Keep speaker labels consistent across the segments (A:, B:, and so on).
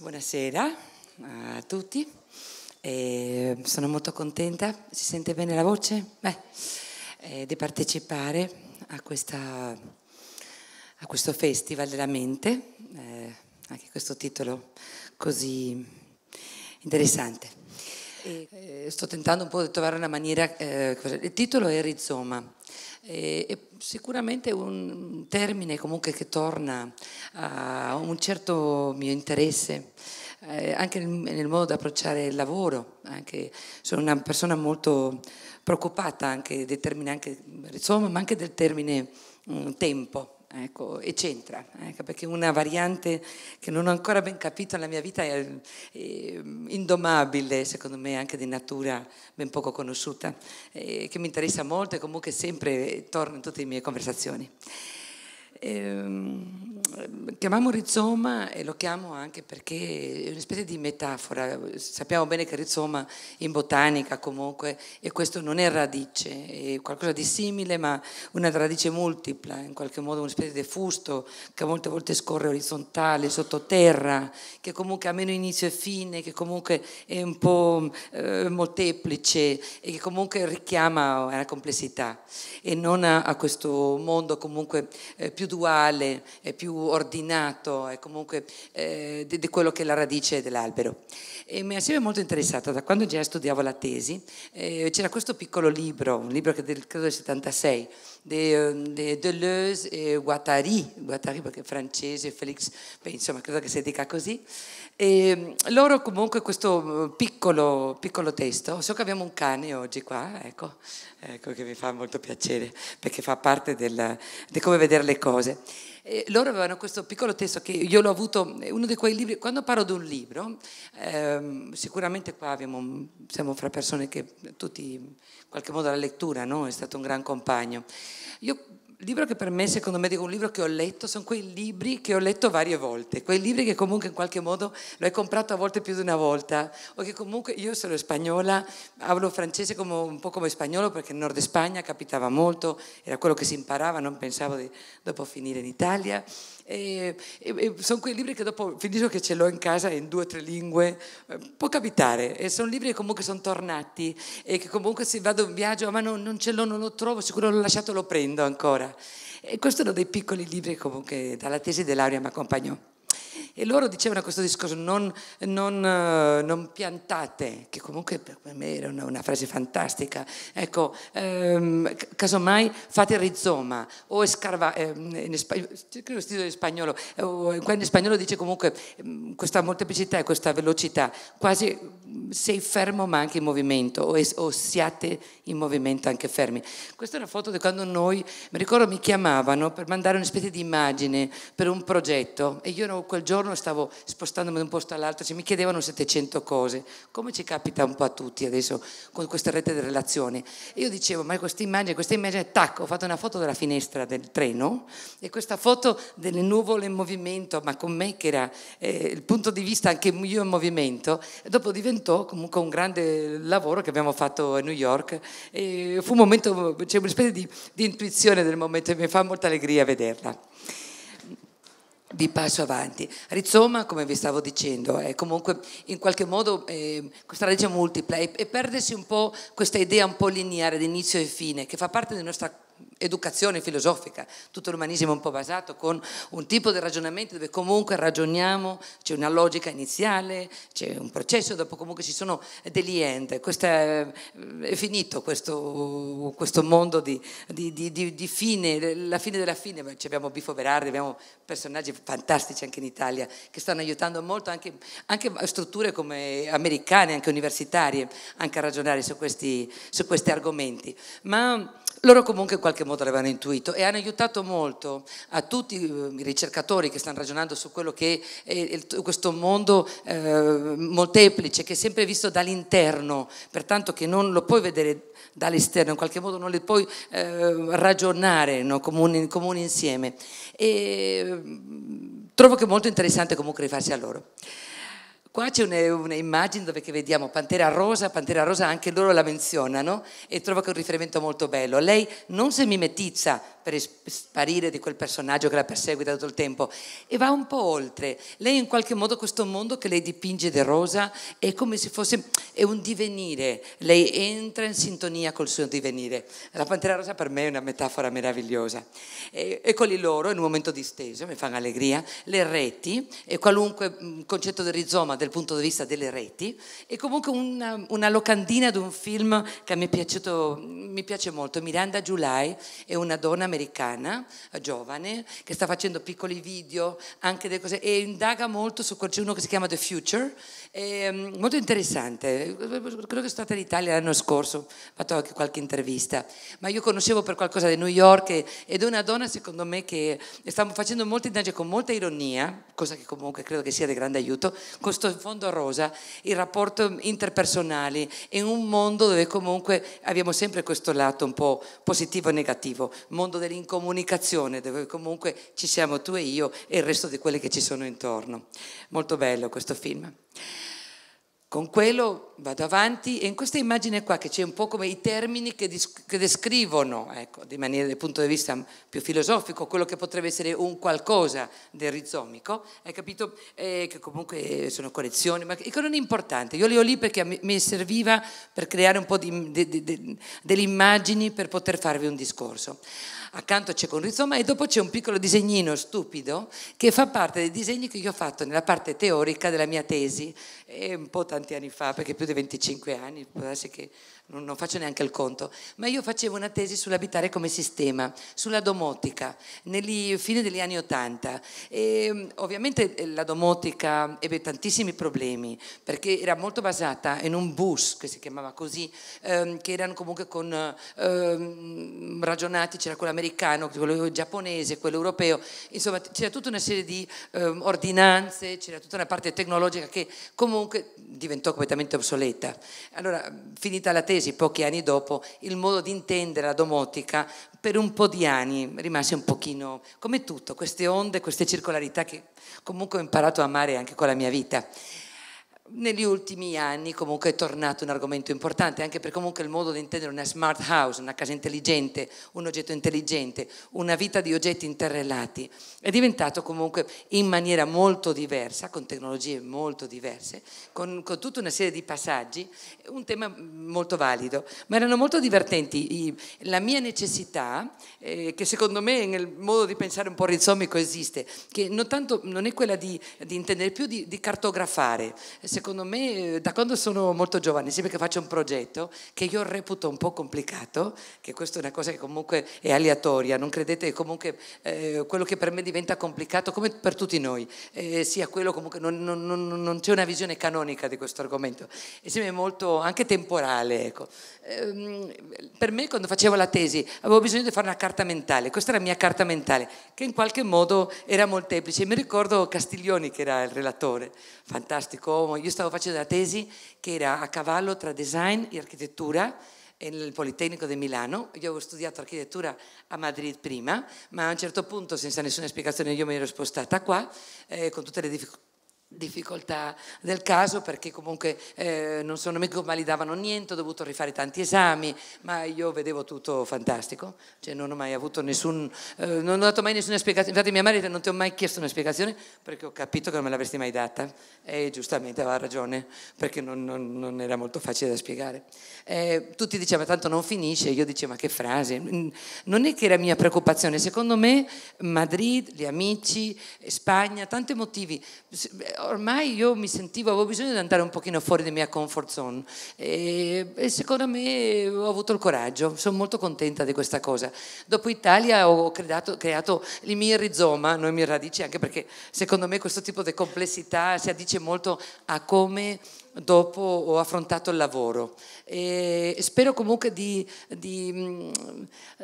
A: Buonasera a tutti, eh, sono molto contenta, si sente bene la voce? Beh, eh, di partecipare a, questa, a, questo Festival della Mente, eh, anche questo titolo così interessante. E... Eh, sto tentando un po' di trovare una maniera, eh, il titolo è Rizoma. E, e sicuramente un termine comunque che torna a un certo mio interesse, eh, anche nel, nel modo di approcciare il lavoro. Anche, sono una persona molto preoccupata anche del termine anche, Rizoma, ma anche del termine mh, mm, tempo Ecco, e c'entra, ecco, perché una variante che non ho ancora ben capito nella mia vita è, è eh, indomabile, secondo me anche di natura ben poco conosciuta, e eh, che mi interessa molto e comunque sempre torna in tutte le mie conversazioni. Ehm, chiamiamo rizoma e lo chiamo anche perché è una specie di metafora. Sappiamo bene che rizoma in botanica comunque e questo non è radice, è qualcosa di simile ma una radice multipla, in qualche modo una specie di fusto che molte volte scorre orizzontale, sottoterra, che comunque ha meno inizio e fine, che comunque è un po' eh, molteplice e che comunque richiama alla complessità e non a, questo mondo comunque eh, più duale, è più ordinato, è comunque eh, di, quello che è la radice dell'albero. E mi è molto interessata, da quando già studiavo la tesi, eh, c'era questo piccolo libro, un libro che del, credo del 76, di ehm, Deleuze e Guattari, Guattari perché è francese, Felix, beh, insomma credo che si dica così, e ehm, loro comunque questo uh, piccolo, piccolo, testo, so che abbiamo un cane oggi qua, ecco, ecco che mi fa molto piacere perché fa parte del, di come vedere le cose. E eh, loro avevano questo piccolo testo che io l'ho avuto, uno di quei libri, quando parlo di un libro, ehm, sicuramente qua abbiamo, siamo fra persone che tutti in qualche modo la lettura no? è stato un gran compagno. Io libro che per me, secondo me, è un libro che ho letto, sono quei libri che ho letto varie volte, quei libri che comunque in qualche modo lo hai comprato a volte più di una volta, o che comunque io sono spagnola, parlo francese come, un po' come spagnolo perché in Nord Spagna capitava molto, era quello che si imparava, non pensavo di dopo finire in Italia, e, e, e sono quei libri che dopo finisco che ce l'ho in casa in due o tre lingue, eh, può capitare, e sono libri che comunque sono tornati e che comunque se vado in viaggio, ah, ma non, non ce l'ho, non lo trovo, sicuro l'ho lasciato, lo prendo ancora. E questo è uno dei piccoli libri comunque dalla tesi dell'aria mi accompagnò. E loro dicevano questo discorso, non, non, eh, non piantate, che comunque per me era una, una frase fantastica, ecco, ehm, casomai fate rizoma, o escarva, ehm, in, credo in spagnolo, eh, in spagnolo dice comunque ehm, questa molteplicità e questa velocità, quasi sei fermo ma anche in movimento o, es- o, siate in movimento anche fermi. Questa è una foto di quando noi, mi ricordo mi chiamavano per mandare una specie di immagine per un progetto e io quel giorno stavo spostandomi da un posto all'altro, cioè mi chiedevano 700 cose, come ci capita un po' a tutti adesso con questa rete di relazioni. E io dicevo, ma questa immagine, questa immagine, tac, ho fatto una foto della finestra del treno e questa foto delle nuvole in movimento, ma con me che era eh, il punto di vista anche io in movimento, e dopo diventò spuntò comunque un grande lavoro che abbiamo fatto a New York e fu un momento, c'è cioè una specie di, di intuizione del momento e mi fa molta allegria vederla. Vi passo avanti. Rizoma, come vi stavo dicendo, è comunque in qualche modo eh, questa legge multipla e perdersi un po' questa idea un po' lineare di inizio e fine che fa parte della nostra educazione filosofica, tutto l'umanismo è un po' basato con un tipo di ragionamento dove comunque ragioniamo, c'è una logica iniziale, c'è un processo, dopo comunque ci sono degli end, è, eh, è, finito questo, questo mondo di, di, di, di, fine, la fine della fine, Beh, abbiamo Bifo Berardi, abbiamo personaggi fantastici anche in Italia che stanno aiutando molto anche, anche strutture come americane, anche universitarie, anche a ragionare su questi, su questi argomenti. Ma loro comunque in qualche modo l'avevano intuito e hanno aiutato molto a tutti eh, i ricercatori che stanno ragionando su quello che è questo mondo eh, molteplice che è sempre visto dall'interno, pertanto che non lo puoi vedere dall'esterno, in qualche modo non le puoi eh, ragionare no, come, un, come, un, insieme. E mm, trovo che è molto interessante comunque rifarsi a loro. Qua c'è un'immagine dove vediamo Pantera Rosa, Pantera Rosa anche loro la menzionano e trovo che è un riferimento molto bello. Lei non si mimetizza per sparire di quel personaggio che la perseguita tutto il tempo e va un po' oltre. Lei in qualche modo questo mondo che lei dipinge di rosa è come se fosse è un divenire, lei entra in sintonia col suo divenire. La pantera rosa per me è una metafora meravigliosa. E, eccoli loro in un momento disteso, mi fanno allegria, le reti e qualunque mm, concetto del rizoma dal punto di vista delle reti è comunque una, una locandina di un film che mi è piaciuto, mi piace molto. Miranda Giulai è una donna americana americana, eh, giovane, che sta facendo piccoli video cose, e indaga molto su c'è uno che si chiama The Future, è mm, molto interessante, credo che sono stata in Italia l'anno scorso, ho fatto anche qualche intervista, ma io conoscevo per qualcosa di New York ed è una donna secondo me che stiamo facendo molte indagini con molta ironia, cosa che comunque credo che sia di grande aiuto, con sto fondo rosa, il rapporto interpersonale in un mondo dove comunque abbiamo sempre questo lato un po' positivo e negativo, mondo dell'incomunicazione, dove comunque ci siamo tu e io e il resto di quelli che ci sono intorno. Molto bello questo film. Con quello vado avanti e in questa immagine qua che c'è un po' come i termini che, che descrivono, ecco, di maniera dal punto di vista più filosofico, quello che potrebbe essere un qualcosa del rizomico, hai capito? Eh, che comunque sono collezioni, ma che non è importante. Io le ho lì perché mi serviva per creare un po' di, de, de, de, delle immagini per poter farvi un discorso accanto c'è con rizoma e dopo c'è un piccolo disegnino stupido che fa parte dei disegni che io ho fatto nella parte teorica della mia tesi, e un po' tanti anni fa, perché più di 25 anni, può darsi che non, faccio neanche il conto, ma io facevo una tesi sull'abitare come sistema, sulla domotica, nella fine degli anni Ottanta. Ehm, ovviamente eh, la domotica ebbe tantissimi problemi, perché era molto basata in un bus, che si chiamava così, ehm, che erano comunque con, ehm, ragionati, c'era quello americano, quello giapponese, quello europeo, insomma c'era tutta una serie di ehm, ordinanze, c'era tutta una parte tecnologica che comunque diventò completamente obsoleta. Allora, finita la tesi, francesi pochi anni dopo il modo di intendere la domotica per un po' di anni rimase un pochino come tutto, queste onde, queste circolarità che comunque ho imparato a amare anche con la mia vita negli ultimi anni comunque è tornato un argomento importante, anche perché comunque il modo di intendere una smart house, una casa intelligente, un oggetto intelligente, una vita di oggetti interrelati, è diventato comunque in maniera molto diversa, con tecnologie molto diverse, con, con tutta una serie di passaggi, un tema molto valido, ma erano molto divertenti. La mia necessità, eh, che secondo me nel modo di pensare un po' rizomico esiste, che non, tanto, non è quella di, di intendere più di, di cartografare, secondo me, eh, da quando sono molto giovane, sempre che faccio un progetto che io reputo un po' complicato, che questa è una cosa che comunque è aleatoria, non credete che comunque eh, quello che per me diventa complicato, come per tutti noi, eh, sia quello comunque, non, non, non, non c'è una visione canonica di questo argomento, e sembra molto anche temporale. Ecco. Eh, per me quando facevo la tesi avevo bisogno di fare una carta mentale, questa è la mia carta mentale, che in qualche modo era molteplice, mi ricordo Castiglioni che era il relatore, fantastico uomo, io io stavo facendo la tesi che era a cavallo tra design e architettura nel Politecnico di Milano, io avevo studiato architettura a Madrid prima, ma a un certo punto, senza nessuna spiegazione, io mi ero spostata qua, eh, con tutte le difficoltà difficoltà del caso perché comunque eh, non sono mica validavano niente, ho dovuto rifare tanti esami, ma io vedevo tutto fantastico, cioè non ho mai avuto nessun, eh, non ho dato mai nessuna spiegazione, infatti mia madre non ti ho mai chiesto una spiegazione perché ho capito che non me l'avresti mai data e giustamente aveva ragione perché non, non, non era molto facile da spiegare. Eh, tutti dicevano tanto non finisce, io dicevo ma che frase, mm, non è che era mia preoccupazione, secondo me Madrid, gli amici, Spagna, tanti motivi, eh, ormai io mi sentivo, avevo bisogno di andare un pochino fuori dalla mia comfort zone e, e, secondo me ho avuto il coraggio, sono molto contenta di questa cosa. Dopo Italia ho creato, creato il mio rizoma, noi mi radici anche perché secondo me questo tipo di complessità si addice molto a come dopo ho affrontato il lavoro. E spero comunque di, di, mm,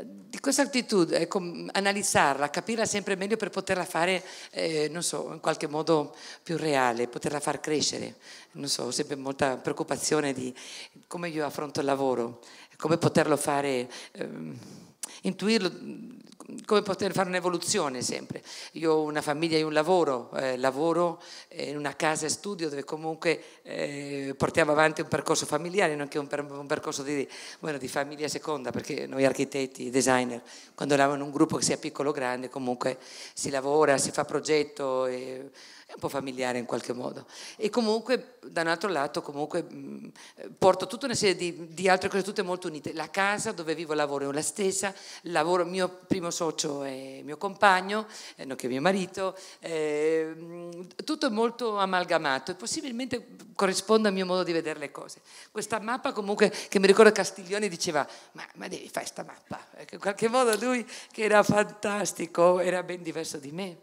A: di questa attitudine, ecco, analizzarla, capirla sempre meglio per poterla fare, eh, non so, in qualche modo più reale, poterla far crescere. Non so, ho sempre molta preoccupazione di come io affronto il lavoro, come poterlo fare, eh, intuirlo come poter fare un'evoluzione sempre. Io ho una famiglia e un lavoro, eh, lavoro in una casa e studio dove comunque eh, portiamo avanti un percorso familiare, nonché un, per, un percorso di, bueno, di, famiglia seconda, perché noi architetti, designer, quando lavoriamo in un gruppo che sia piccolo o grande, comunque si lavora, si fa progetto. E, è un po' familiare in qualche modo. E comunque, da un altro lato, comunque, mh, porto tutta una serie di, di, altre cose, tutte molto unite. La casa dove vivo lavoro è la stessa, lavoro, mio primo socio è mio compagno, eh, nonché mio marito, eh, tutto è molto amalgamato e possibilmente corrisponde al mio modo di vedere le cose. Questa mappa comunque, che mi ricordo Castiglione diceva, ma, ma devi fare questa mappa, perché ecco, in qualche modo lui che era fantastico, era ben diverso di me.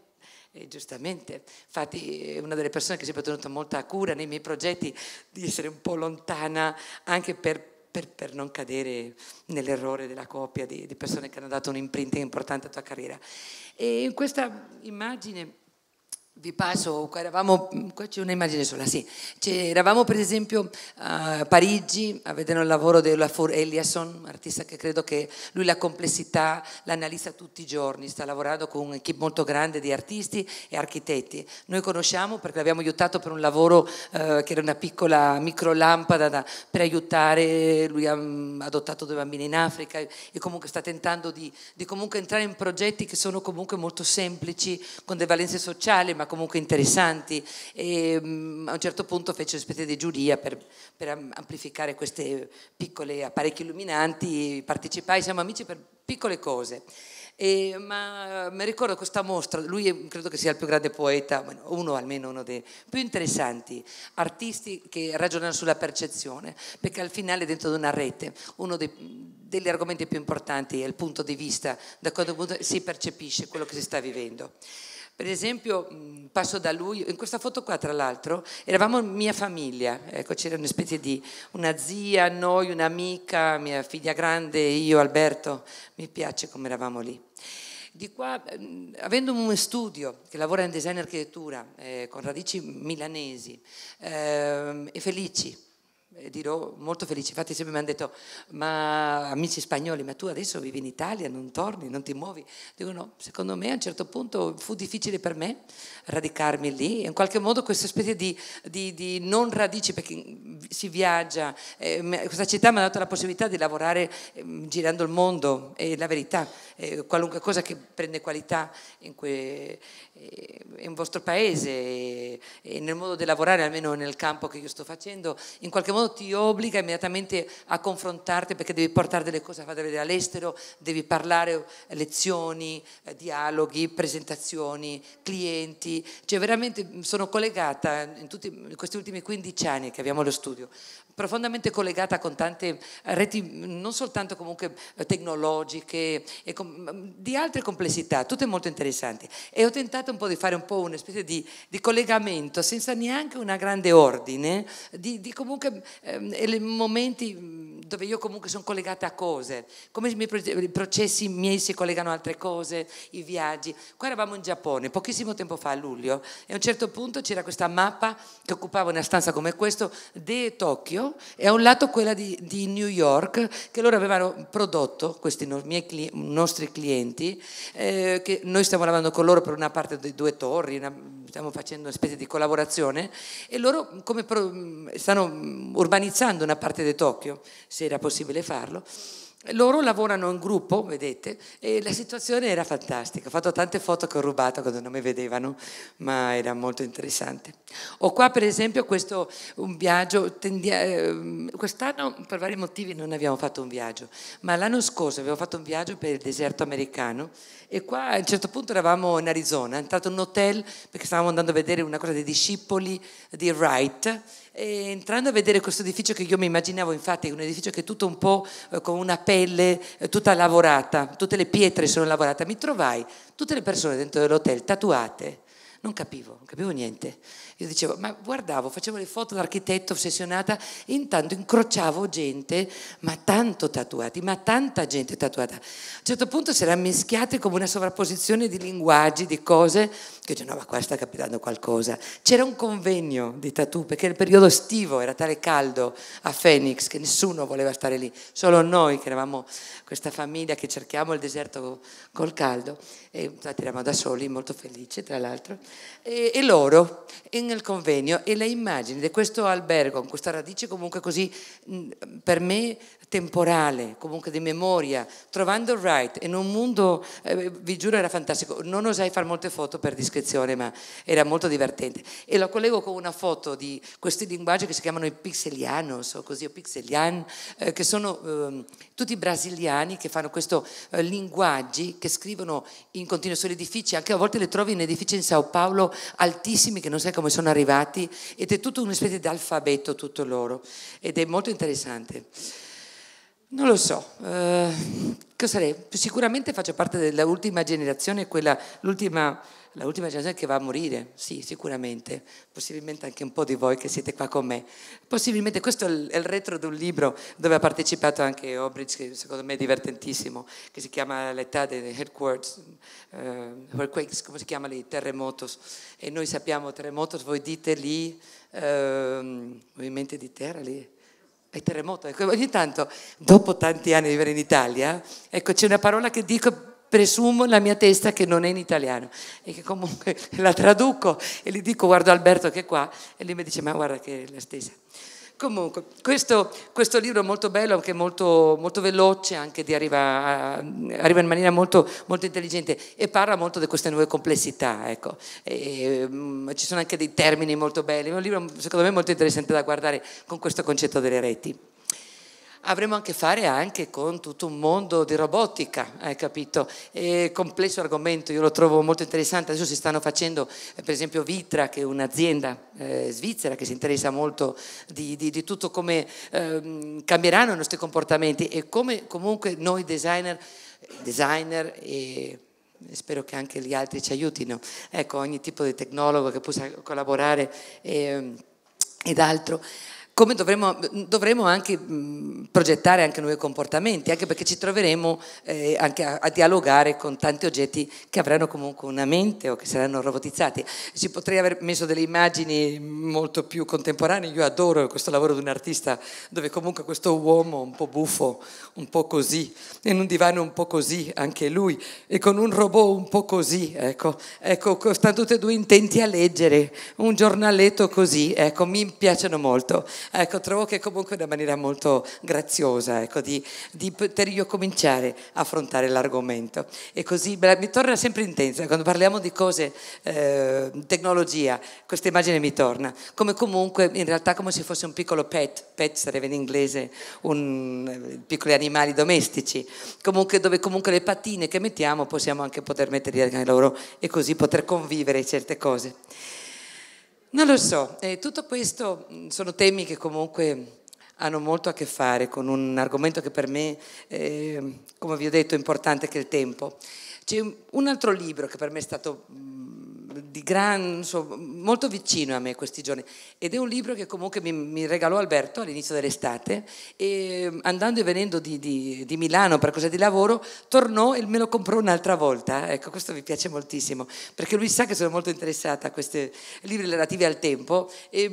A: E giustamente, infatti è una delle persone che si è tenuta molta cura nei miei progetti di essere un po' lontana anche per per, per, non cadere nell'errore della coppia di, di persone che hanno dato un imprint importante alla tua carriera. E in questa immagine vi passo, eravamo, qua c'è un'immagine sola, sì, eravamo per esempio a Parigi a vedere un lavoro di Olafur Eliasson, artista che credo che lui la complessità l'analizza tutti i giorni, sta lavorando con un'equipe molto grande di artisti e architetti. Noi conosciamo perché l'abbiamo aiutato per un lavoro eh, che era una piccola microlampada da, per aiutare, lui ha mm, adottato due bambini in Africa e comunque sta tentando di, di comunque entrare in progetti che sono comunque molto semplici, con delle valenze sociali, ma ma comunque interessanti e mm, a un certo punto fece una specie di giuria per, per amplificare queste piccole apparecchi illuminanti, partecipai, siamo amici per piccole cose. E, ma mi ricordo questa mostra, lui è, credo che sia il più grande poeta, uno almeno uno dei più interessanti artisti che ragionano sulla percezione, perché al finale dentro di una rete uno dei, degli argomenti più importanti è il punto di vista, da quando si percepisce quello che si sta vivendo. Per esempio, passo da lui, in questa foto qua tra l'altro, eravamo mia famiglia, ecco, c'era una specie di una zia, noi, un'amica, mia figlia grande, io, Alberto, mi piace come eravamo lì. Di qua, avendo un studio che lavora in design e architettura, eh, con radici milanesi eh, e felici, dirò molto felice, infatti sempre mi hanno detto, ma amici spagnoli, ma tu adesso vivi in Italia, non torni, non ti muovi? Dico no, secondo me a un certo punto fu difficile per me radicarmi lì, in qualche modo questa specie di, di, di non radici, perché si viaggia, eh, questa città mi ha dato la possibilità di lavorare eh, girando il mondo, è la verità, eh, qualunque cosa che prende qualità in, que, eh, in vostro paese e nel modo di lavorare, almeno nel campo che io sto facendo, in qualche modo ti obbliga immediatamente a confrontarti perché devi portare delle cose a fare vedere all'estero, devi parlare eh, lezioni, eh, dialoghi, presentazioni, clienti, cioè veramente mm, sono collegata eh, in, tutti, in questi ultimi 15 anni che abbiamo lo studio profondamente collegata con tante reti, non soltanto comunque eh, tecnologiche, e com- mm, di altre complessità, tutte molto interessanti. E ho tentato un po' di fare un po' una specie di, di collegamento, senza neanche una grande ordine, di, di comunque eh, momenti mm, dove io comunque sono collegata a cose, come i, miei pro- i processi miei si collegano a altre cose, i viaggi. Qua eravamo in Giappone, pochissimo tempo fa, a luglio, e a un certo punto c'era questa mappa che occupava una stanza come questa, De Tokyo, e a un lato quella di, di New York che loro avevano prodotto, questi miei, nostri clienti, eh, che noi stiamo lavorando con loro per una parte di due torri, una, stiamo facendo una specie di collaborazione e loro pro, stanno urbanizzando una parte di Tokyo, se era possibile farlo. Loro lavorano in gruppo, vedete, e la situazione era fantastica. Ho fatto tante foto che ho rubato quando non mi vedevano, ma era molto interessante. Ho qua per esempio questo, un viaggio, ehm, quest'anno per vari motivi non abbiamo fatto un viaggio, ma l'anno scorso abbiamo fatto un viaggio per il deserto americano e qua a un certo punto eravamo in Arizona, è entrato in un hotel perché stavamo andando a vedere una cosa dei discepoli di Wright. E entrando a vedere questo edificio che io mi immaginavo infatti è un edificio che è tutto un po' eh, con una pelle eh, tutta lavorata, tutte le pietre sono lavorate, mi trovai tutte le persone dentro dell'hotel tatuate non capivo, non capivo niente. Io dicevo, ma guardavo, facevo le foto d'architetto ossessionata e intanto incrociavo gente, ma tanto tatuati, ma tanta gente tatuata. A un certo punto si erano mischiati come una sovrapposizione di linguaggi, di cose, che dicevo, no, ma qua sta capitando qualcosa. C'era un convegno di tatu, perché nel periodo estivo era tale caldo a Phoenix che nessuno voleva stare lì, solo noi che eravamo questa famiglia che cerchiamo il deserto col caldo e infatti eravamo da soli, molto felici tra l'altro, e, e loro nel convegno e le immagini di questo albergo, con questa radice comunque così, per me temporale, comunque di memoria, trovando il right in un mondo, eh, vi giuro era fantastico, non osai fare molte foto per discrezione, ma era molto divertente. E lo collego con una foto di questi linguaggi che si chiamano i pixelianos o così, o pixelian, eh, che sono eh, tutti brasiliani che fanno questi eh, linguaggi, che scrivono in continuo sugli edifici, anche a volte li trovi in edifici in Sao Paolo altissimi che non sai come sono arrivati, ed è tutto una specie di alfabeto tutto loro, ed è molto interessante. Non lo so, eh, sicuramente faccio parte dell'ultima generazione, quella, l'ultima, generazione che va a morire, sì, sicuramente, possibilmente anche un po' di voi che siete qua con me. Possibilmente questo è il, retro di un libro dove ha partecipato anche Obridge, che secondo me è divertentissimo, che si chiama L'età dei headquarters, eh, come si chiamano i terremotos. E noi sappiamo terremotos, voi dite lì, eh, movimenti di terra lì ai terremoti. Ecco, ogni tanto, dopo tanti anni di vivere in Italia, ecco, c'è una parola che dico, presumo nella mia testa che non è in italiano e che comunque la traduco e gli dico guardo Alberto che è qua e lui mi dice ma guarda che è la stessa. Comunque, questo, questo, libro è molto bello, anche molto, molto veloce, anche arriva, arriva, in maniera molto, molto, intelligente e parla molto di queste nuove complessità. Ecco. E, um, ci sono anche dei termini molto belli, è un libro secondo me molto interessante da guardare con questo concetto delle reti avremo a che fare anche con tutto un mondo di robotica, hai capito? È complesso argomento, io lo trovo molto interessante, adesso si stanno facendo eh, per esempio Vitra, che è un'azienda eh, svizzera che si interessa molto di, di, di tutto come eh, cambieranno i nostri comportamenti e come comunque noi designer, designer e spero che anche gli altri ci aiutino, ecco ogni tipo di tecnologo che possa collaborare eh, ed altro come dovremo, dovremo anche progettare anche nuovi comportamenti, anche perché ci troveremo eh, anche a, a, dialogare con tanti oggetti che avranno comunque una mente o che saranno robotizzati. Ci potrei aver messo delle immagini molto più contemporanee, io adoro questo lavoro di un artista dove comunque questo uomo un po' buffo, un po' così, in un divano un po' così anche lui, e con un robot un po' così, ecco, ecco stanno tutti e due intenti a leggere, un giornaletto così, ecco, mi piacciono molto. Ecco, trovo che comunque è una maniera molto graziosa ecco, di, di, poter io cominciare a affrontare l'argomento. E così mi torna sempre intensa, eh, quando parliamo di cose, eh, tecnologia, questa immagine mi torna, come comunque in realtà come se fosse un piccolo pet, pet sarebbe in inglese un, eh, piccoli animali domestici, comunque, dove comunque le patine che mettiamo possiamo anche poter metterli anche loro e così poter convivere certe cose. Non lo so, eh, tutto questo mm, sono temi che comunque hanno molto a che fare con un argomento che per me, eh, come vi ho detto, è importante che è il tempo. C'è un altro libro che per me è stato mm, di gran, insomma, molto vicino a me questi giorni ed è un libro che comunque mi, mi regalò Alberto all'inizio dell'estate e andando e venendo di, di, di, Milano per cose di lavoro tornò e me lo comprò un'altra volta, ecco questo mi piace moltissimo perché lui sa che sono molto interessata a questi libri relativi al tempo e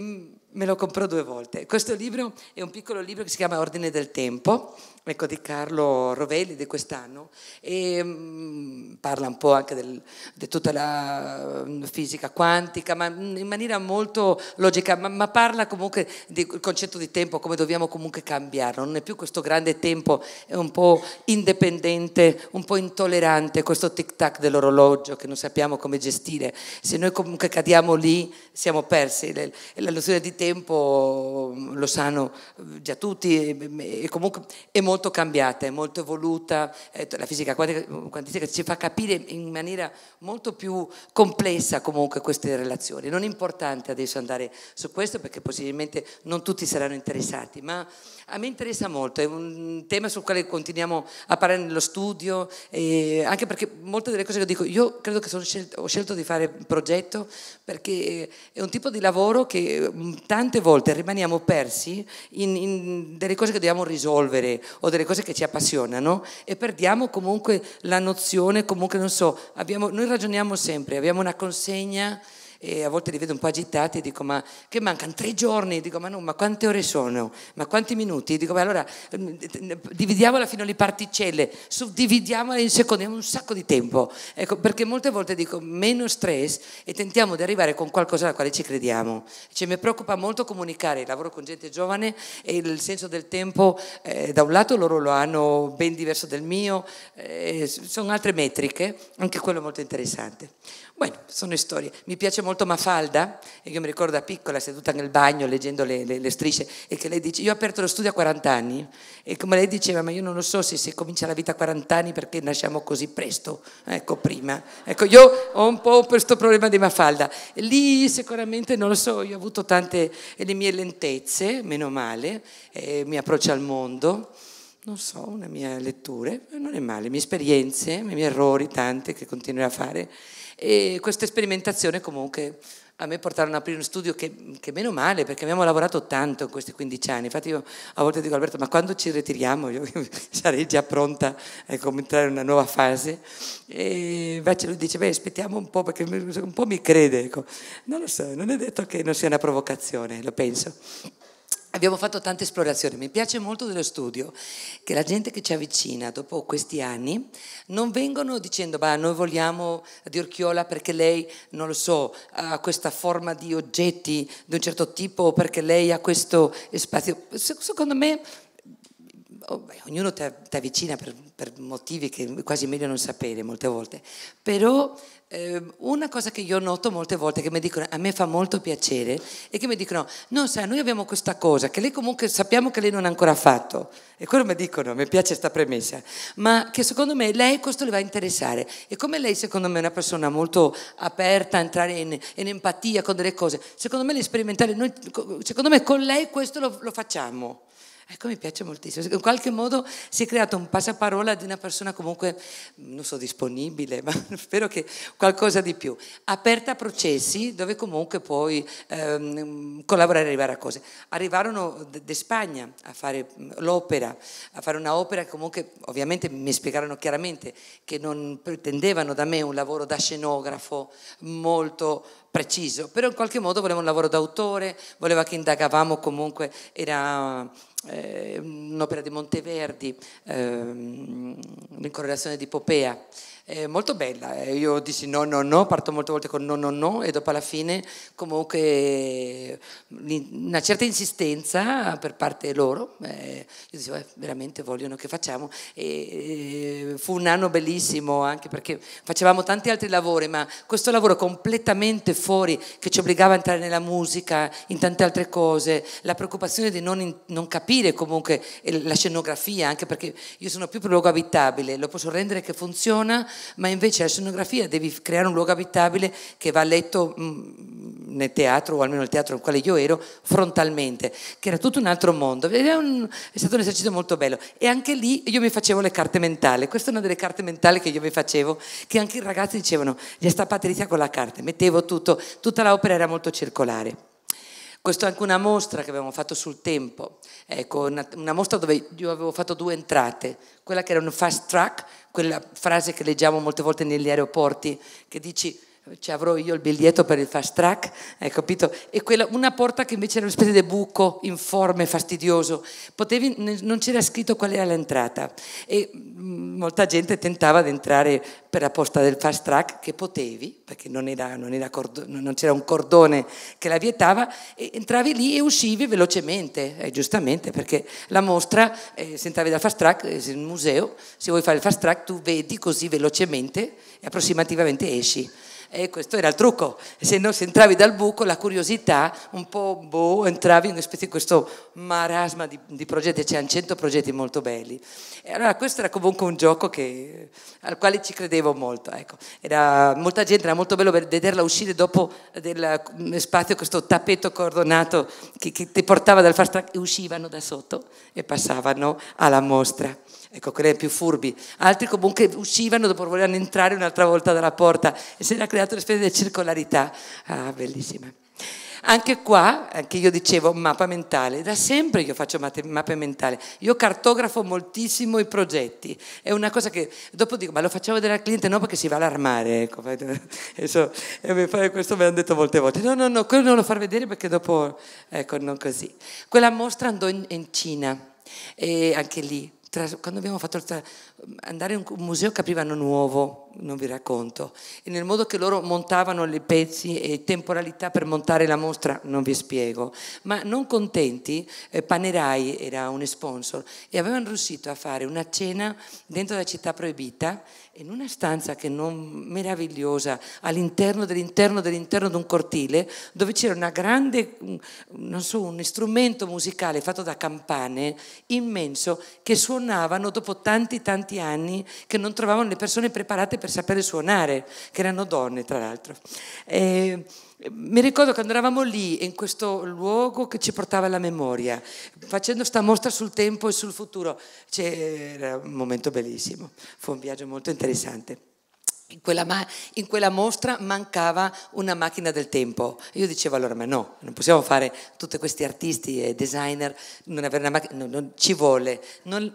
A: me lo comprò due volte. Questo libro è un piccolo libro che si chiama Ordine del Tempo ecco, di Carlo Rovelli di quest'anno e mm, parla un po' anche del, di tutta la mm, fisica quantica, ma mm, in maniera molto logica, ma, ma parla comunque del concetto di tempo, come dobbiamo comunque cambiarlo, non è più questo grande tempo, è un po' indipendente, un po' intollerante questo tic-tac dell'orologio che non sappiamo come gestire, se noi comunque cadiamo lì siamo persi, la nozione di tempo lo sanno eh, già tutti e comunque è molto molto cambiata, è molto evoluta, la fisica quantistica ci fa capire in maniera molto più complessa comunque queste relazioni. Non è importante adesso andare su questo perché possibilmente non tutti saranno interessati, ma a me interessa molto, è un tema sul quale continuiamo a parlare nello studio, anche perché molte delle cose che dico, io credo che scelto, ho scelto di fare progetto perché eh, è un tipo di lavoro che mm, tante volte rimaniamo persi in, in delle cose che dobbiamo risolvere o delle cose che ci appassionano e perdiamo comunque la nozione, comunque non so, abbiamo, noi ragioniamo sempre, abbiamo una consegna e a volte li vedo un po' agitati e dico ma che mancano tre giorni, dico ma no, ma quante ore sono, ma quanti minuti, dico ma allora mm, dividiamola fino alle particelle, suddividiamola in secondi, abbiamo un sacco di tempo, ecco, perché molte volte dico meno stress e tentiamo di arrivare con qualcosa alla quale ci crediamo, cioè, mi preoccupa molto comunicare, lavoro con gente giovane e il senso del tempo eh, da un lato loro lo hanno ben diverso del mio, eh, sono altre metriche, anche quello è molto interessante. Bueno, sono storie. Mi piace molto Mafalda, e io mi ricordo da piccola seduta nel bagno leggendo le, le, le, strisce, e che lei dice, io ho aperto lo studio a 40 anni, e come lei diceva, ma io non lo so se, si comincia la vita a 40 anni perché nasciamo così presto, ecco prima. Ecco, io ho un po' questo problema di Mafalda. lì sicuramente, non lo so, io ho avuto tante le mie lentezze, meno male, eh, mi approccio al mondo non so, una mia lettura, non è male, le mie esperienze, i miei errori, tante che continuerò a fare. E questa sperimentazione comunque a me portarono ad aprire uno studio che, che, meno male perché abbiamo lavorato tanto in questi 15 anni. Infatti io a volte dico Alberto ma quando ci ritiriamo? Io sarei già pronta ecco, a cominciare una nuova fase. E invece lui dice beh aspettiamo un po' perché un po' mi crede. Ecco. Non lo so, non è detto che non sia una provocazione, lo penso. Abbiamo fatto tante esplorazioni, mi piace molto dello studio che la gente che ci avvicina dopo questi anni non vengono dicendo ma noi vogliamo di Orchiola perché lei, non lo so, ha questa forma di oggetti di un certo tipo, perché lei ha questo spazio. Secondo me Oh, beh, ognuno ti avvicina per, per, motivi che è quasi meglio non sapere molte volte, però eh, una cosa che io noto molte volte che mi dicono, a me fa molto piacere, è che mi dicono, non sai, noi abbiamo questa cosa che lei comunque sappiamo che lei non ha ancora fatto, e quello mi dicono, mi piace questa premessa, ma che secondo me lei questo le va a interessare, e come lei secondo me è una persona molto aperta a entrare in, in empatia con delle cose, secondo me le sperimentare, noi, secondo me con lei questo lo, lo facciamo. Ecco, mi piace moltissimo. In qualche modo si è creato un passaparola di una persona comunque, mm, non so, disponibile, ma spero che qualcosa di più. Aperta a processi dove comunque puoi ehm, collaborare e arrivare a cose. Arrivarono da Spagna a fare mm, l'opera, a fare un'opera che comunque ovviamente mi spiegarono chiaramente che non pretendevano da me un lavoro da scenografo molto preciso, però in qualche modo volevano un lavoro d'autore, voleva che indagavamo comunque, era eh, un'opera di Monteverdi, ehm, l'incoronazione di Popea, è molto bella, eh. io dissi no, no, no, parto molte volte con no, no, no e dopo alla fine comunque eh, una certa insistenza per parte loro, eh, io dicevo eh, veramente vogliono che facciamo e, eh, fu un anno bellissimo anche perché facevamo tanti altri lavori ma questo lavoro completamente fuori che ci obbligava a entrare nella musica, in tante altre cose, la preoccupazione di non, in, non capire capire comunque eh, la scenografia, anche perché io sono più per luogo abitabile, lo posso rendere che funziona, ma invece la scenografia devi creare un luogo abitabile che va letto mm, nel teatro, o almeno nel teatro nel quale io ero, frontalmente, che era tutto un altro mondo. È, un, è stato un esercizio molto bello. E anche lì io mi facevo le carte mentali. Questa è una delle carte mentali che io mi facevo, che anche i ragazzi dicevano, gli sta Patrizia con la carta. Mettevo tutto, tutta l'opera era molto circolare. Questa è anche una mostra che avevamo fatto sul tempo, ecco, una, una, mostra dove io avevo fatto due entrate, quella che era un fast track, quella frase che leggiamo molte volte negli aeroporti, che dici ci avrò io il biglietto per il fast track, hai capito? E quella, una porta che invece era una specie di buco informe, fastidioso, Potevi, non c'era scritto qual era l'entrata e mm, molta gente tentava di entrare per la posta del fast track che potevi, perché non, era, non, era cordo, non c'era un cordone che la vietava, e entravi lì e uscivi velocemente, eh, giustamente, perché la mostra, eh, se entravi dal fast track, eh, il museo, se vuoi fare il fast track tu vedi così velocemente e approssimativamente esci e eh, questo era il trucco. Se non se entravi dal buco, la curiosità, un po' boh, entravi in questo marasma di, di progetti, c'erano 100 progetti molto belli. E allora questo era comunque un gioco che, al quale ci credevo molto. Ecco. Era, molta gente, era molto bello vederla uscire dopo del mm, spazio, questo tappeto cordonato che, che ti portava dal fast track, e uscivano da sotto e passavano alla mostra ecco, quelli più furbi, altri comunque uscivano dopo volevano entrare un'altra volta dalla porta e si era creata una specie di circolarità ah, bellissima. Anche qua, anche io dicevo mappa mentale, da sempre io faccio mappe mentali, io cartografo moltissimo i progetti, è una cosa che dopo dico ma lo facciamo vedere al cliente no perché si va all'armare, ecco, Adesso, questo mi hanno detto molte volte, no no no, quello non lo far vedere perché dopo, ecco non così. Quella mostra andò in, in Cina e anche lì tra, quando abbiamo fatto tra, andare in un museo capivano nuovo, non vi racconto, e nel modo che loro montavano le pezzi e temporalità per montare la mostra non vi spiego, ma non contenti, eh, Panerai era un sponsor e avevano riuscito a fare una cena dentro la città proibita, in una stanza che non meravigliosa, all'interno dell'interno dell'interno di un cortile, dove c'era una grande, non so, un strumento musicale fatto da campane immenso che suonavano dopo tanti tanti anni che non trovavano le persone preparate per sapere suonare, che erano donne tra l'altro. E mi ricordo quando eravamo lì, in questo luogo che ci portava alla memoria, facendo questa mostra sul tempo e sul futuro, c'era un momento bellissimo, fu un viaggio molto interessante in quella, ma- in quella, mostra mancava una macchina del tempo. Io dicevo allora, ma no, non possiamo fare tutti questi artisti e designer, non avere una macchina, non, non ci vuole. Non,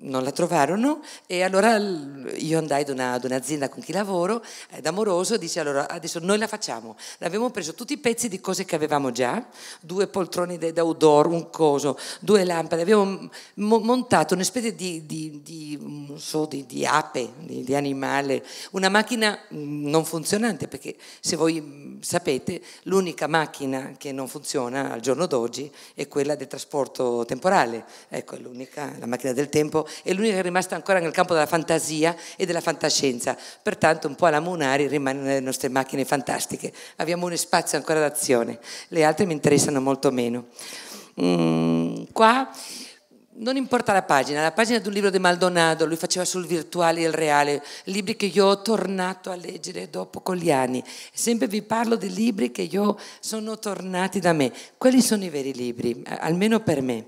A: non, la trovarono e allora io andai ad, una, ad un'azienda con chi lavoro, ad Amoroso, e dice allora adesso noi la facciamo. Abbiamo preso tutti i pezzi di cose che avevamo già, due poltroni da outdoor, un coso, due lampade, abbiamo mo- montato una specie di, di, di, so, di ape, di, animale, una macchina macchina mm, non funzionante, perché se voi mm, sapete l'unica macchina che non funziona al giorno d'oggi è quella del trasporto temporale, ecco è l'unica, la macchina del tempo, è l'unica che è rimasta ancora nel campo della fantasia e della fantascienza, pertanto un po' alla Munari rimangono le nostre macchine fantastiche, abbiamo uno spazio ancora d'azione, le altre mi interessano molto meno. Mm, qua non importa la pagina, la pagina di un libro di Maldonado, lui faceva sul virtuale e il reale, libri che io ho tornato a leggere dopo con gli anni. Sempre vi parlo di libri che io sono tornati da me. Quelli sono i veri libri, eh, almeno per me.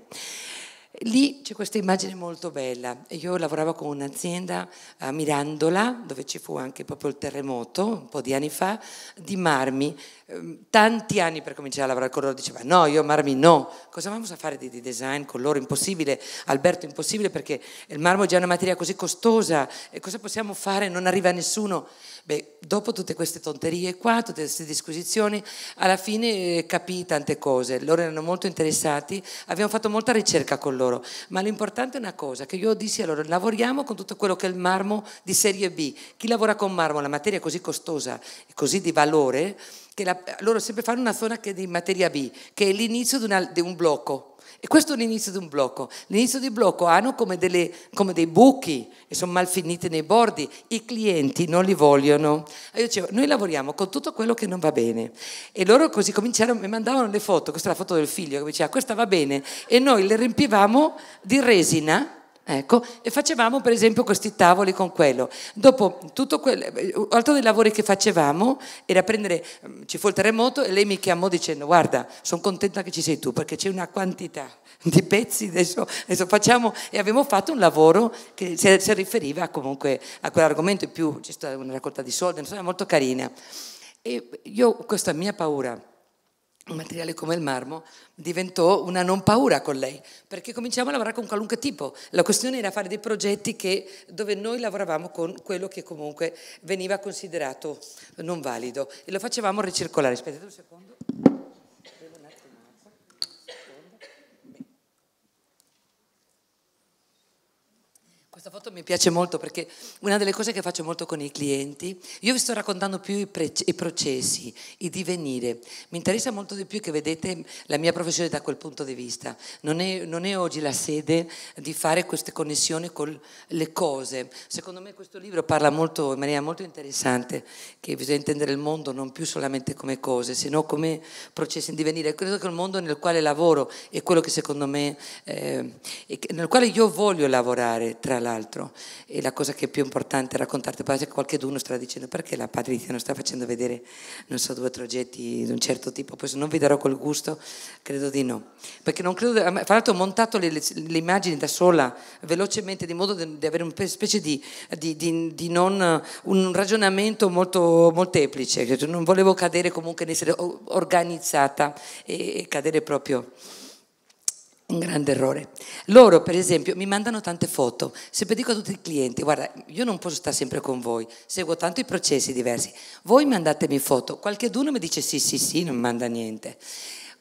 A: Lì c'è questa immagine molto bella. Io lavoravo con un'azienda a Mirandola, dove ci fu anche proprio il terremoto, un po' di anni fa, di marmi. Ehm, tanti anni per cominciare a lavorare con loro diceva no, io marmi no, cosa vamos a fare di, di design con loro? Impossibile, Alberto impossibile perché il marmo è già una materia così costosa, e cosa possiamo fare? Non arriva nessuno. Beh, dopo tutte queste tonterie qua, tutte queste disquisizioni, alla fine eh, capii tante cose, loro erano molto interessati, abbiamo fatto molta ricerca con loro, ma l'importante è una cosa, che io dissi a loro, lavoriamo con tutto quello che è il marmo di serie B, chi lavora con marmo, la materia è così costosa e così di valore, che la, loro sempre fanno una zona che è di materia B, che è l'inizio di, una, di un blocco, e questo è l'inizio di un blocco. L'inizio di blocco hanno come, delle, come dei buchi e sono mal finiti nei bordi. I clienti non li vogliono. E io dicevo, noi lavoriamo con tutto quello che non va bene. E loro così cominciarono, mi mandavano le foto, questa è la foto del figlio, che diceva questa va bene. E noi le riempivamo di resina Ecco, e facevamo per esempio questi tavoli con quello. Dopo tutto quel, eh, altro dei lavori che facevamo era prendere, mm, ci fu il terremoto e lei mi chiamò dicendo guarda, sono contenta che ci sei tu perché c'è una quantità di pezzi, adesso, adesso facciamo e abbiamo fatto un lavoro che si, si riferiva comunque a quell'argomento, in più c'è stata una raccolta di soldi, insomma molto carina. E io questa mia paura un materiale come il marmo, diventò una non paura con lei, perché cominciamo a lavorare con qualunque tipo. La questione era fare dei progetti che, dove noi lavoravamo con quello che comunque veniva considerato non valido e lo facevamo ricircolare. Aspettate un secondo. Questa foto mi piace molto perché una delle cose che faccio molto con i clienti, io vi sto raccontando più i, pre- i processi, i divenire, mi interessa molto di più che vedete la mia professione da quel punto di vista, non è, non è oggi la sede di fare queste connessioni con le cose, secondo me questo libro parla molto, in maniera molto interessante che bisogna intendere il mondo non più solamente come cose, sino come processi in divenire, credo che il mondo nel quale lavoro è quello che secondo me, eh, nel quale io voglio lavorare tra l'altro l'altro e la cosa che è più importante è raccontarti, poi se qualcuno sta dicendo perché la Patrizia non sta facendo vedere, non so, due o tre oggetti di un certo tipo, poi se non vi darò quel gusto, credo di no. Perché non credo, fra l'altro ho montato le, le, le immagini da sola, velocemente, di modo di, avere una specie di, di, di non, un ragionamento molto molteplice, cioè, non volevo cadere comunque in essere organizzata e, e cadere proprio un grande errore. Loro, per esempio, mi mandano tante foto, sempre dico a tutti i clienti, guarda, io non posso stare sempre con voi, seguo tanto i processi diversi, voi mandatemi foto, Qualcheduno mi dice sì, sì, sì, non manda niente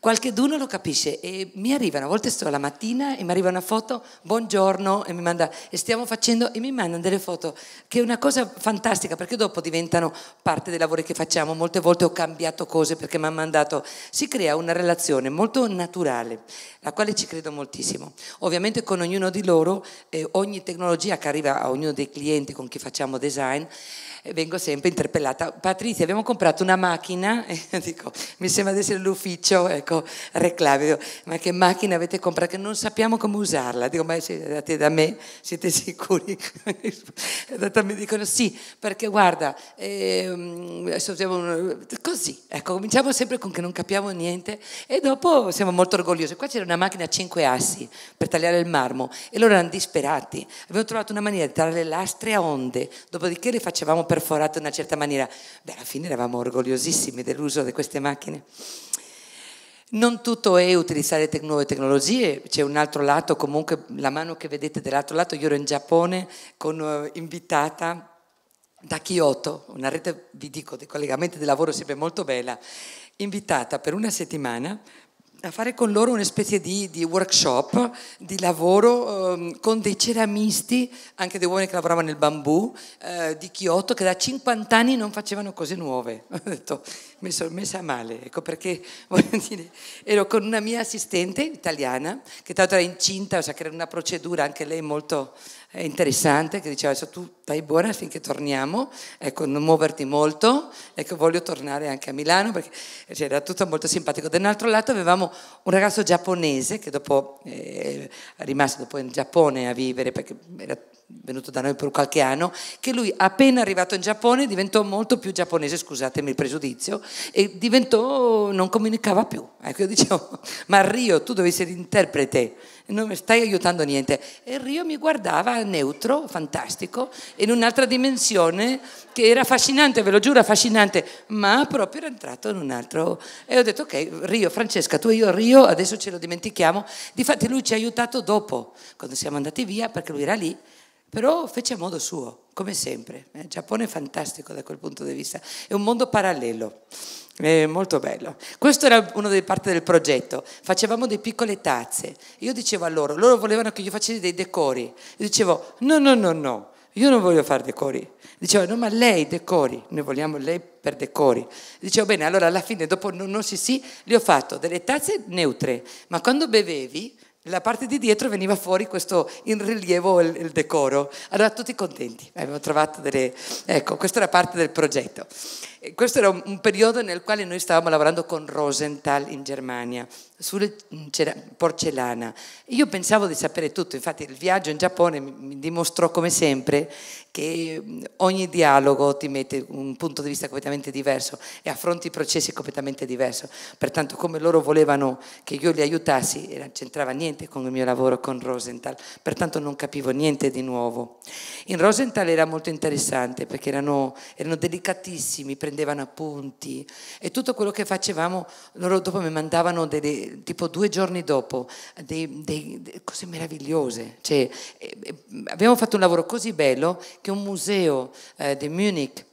A: qualche Qualcheduno lo capisce e mi arrivano, a volte sto la mattina e mi arriva una foto, buongiorno, e mi manda, e stiamo facendo, e mi mandano delle foto, che è una cosa fantastica perché dopo diventano parte dei lavori che facciamo, molte volte ho cambiato cose perché mi hanno mandato, si crea una relazione molto naturale, la quale ci credo moltissimo. Ovviamente con ognuno di loro, eh, ogni tecnologia che arriva a ognuno dei clienti con chi facciamo design, vengo sempre interpellata. Patrizia, abbiamo comprato una macchina, dico, mi sembra di essere l'ufficio, ecco, reclame, ma che macchina avete comprato? Che non sappiamo come usarla. Dico, ma siete da me, siete sicuri? mi dicono sì, perché guarda, ehm, così, ecco, cominciamo sempre con che non capiamo niente e dopo siamo molto orgogliosi. Qua c'era una macchina a cinque assi per tagliare il marmo e loro erano disperati. Abbiamo trovato una maniera di tagliare le lastre a onde, dopodiché le facevamo perforato in una certa maniera. Beh, alla fine eravamo orgogliosissimi dell'uso di queste macchine. Non tutto è utilizzare tec- nuove tecnologie, c'è un altro lato, comunque la mano che vedete dell'altro lato, io ero in Giappone con uh, invitata da Kyoto, una rete, vi dico, di collegamento di lavoro sempre molto bella, invitata per una settimana a fare con loro una specie di, di workshop di lavoro eh, con dei ceramisti, anche dei uomini che lavoravano nel bambù eh, di Kyoto, che da 50 anni non facevano cose nuove. Ho detto, mi sono messa male, ecco perché dire, ero con una mia assistente italiana, che tra l'altro era incinta, cioè che era una procedura anche lei molto interessante che diceva adesso tu stai buona finché torniamo, ecco non muoverti molto, ecco voglio tornare anche a Milano perché eh, cioè, era tutto molto simpatico. Dall'altro lato avevamo un ragazzo giapponese che dopo eh, è rimasto dopo in Giappone a vivere perché era venuto da noi per qualche anno, che lui appena arrivato in Giappone diventò molto più giapponese, scusatemi il pregiudizio, e diventò, non comunicava più. Ecco, io dicevo, ma Rio, tu dovevi essere interprete, non mi stai aiutando niente. E Rio mi guardava neutro, fantastico, in un'altra dimensione che era affascinante, ve lo giuro, affascinante, ma proprio era entrato in un altro... E ho detto, ok, Rio, Francesca, tu e io Rio, adesso ce lo dimentichiamo. Difatti lui ci ha aiutato dopo, quando siamo andati via, perché lui era lì però fece a modo suo, come sempre. Il eh, Giappone è fantastico da quel punto di vista, è un mondo parallelo, è molto bello. Questo era una delle parti del progetto, facevamo delle piccole tazze. Io dicevo a loro, loro volevano che io facessi dei decori. Io dicevo, no, no, no, no, io non voglio fare decori. Diceva, no, ma lei decori, noi vogliamo lei per decori. Dicevo, bene, allora alla fine, dopo non, non si sì, sì, le ho fatto delle tazze neutre, ma quando bevevi la parte di dietro veniva fuori questo in rilievo il, il decoro. Allora tutti contenti, abbiamo trovato delle... Ecco, questa era parte del progetto questo era un periodo nel quale noi stavamo lavorando con Rosenthal in Germania, sulla porcellana. Io pensavo di sapere tutto, infatti il viaggio in Giappone mi dimostrò come sempre che mm, ogni dialogo ti mette un punto di vista completamente diverso e affronti processi completamente diversi. Pertanto come loro volevano che io li aiutassi, non c'entrava niente con il mio lavoro con Rosenthal, pertanto non capivo niente di nuovo. In Rosenthal era molto interessante perché erano, erano delicatissimi, prendevano appunti e tutto quello che facevamo, loro dopo mi mandavano delle, tipo due giorni dopo dei, dei, dei cose meravigliose. Cioè, eh, eh abbiamo fatto un lavoro così bello che un museo eh, di Munich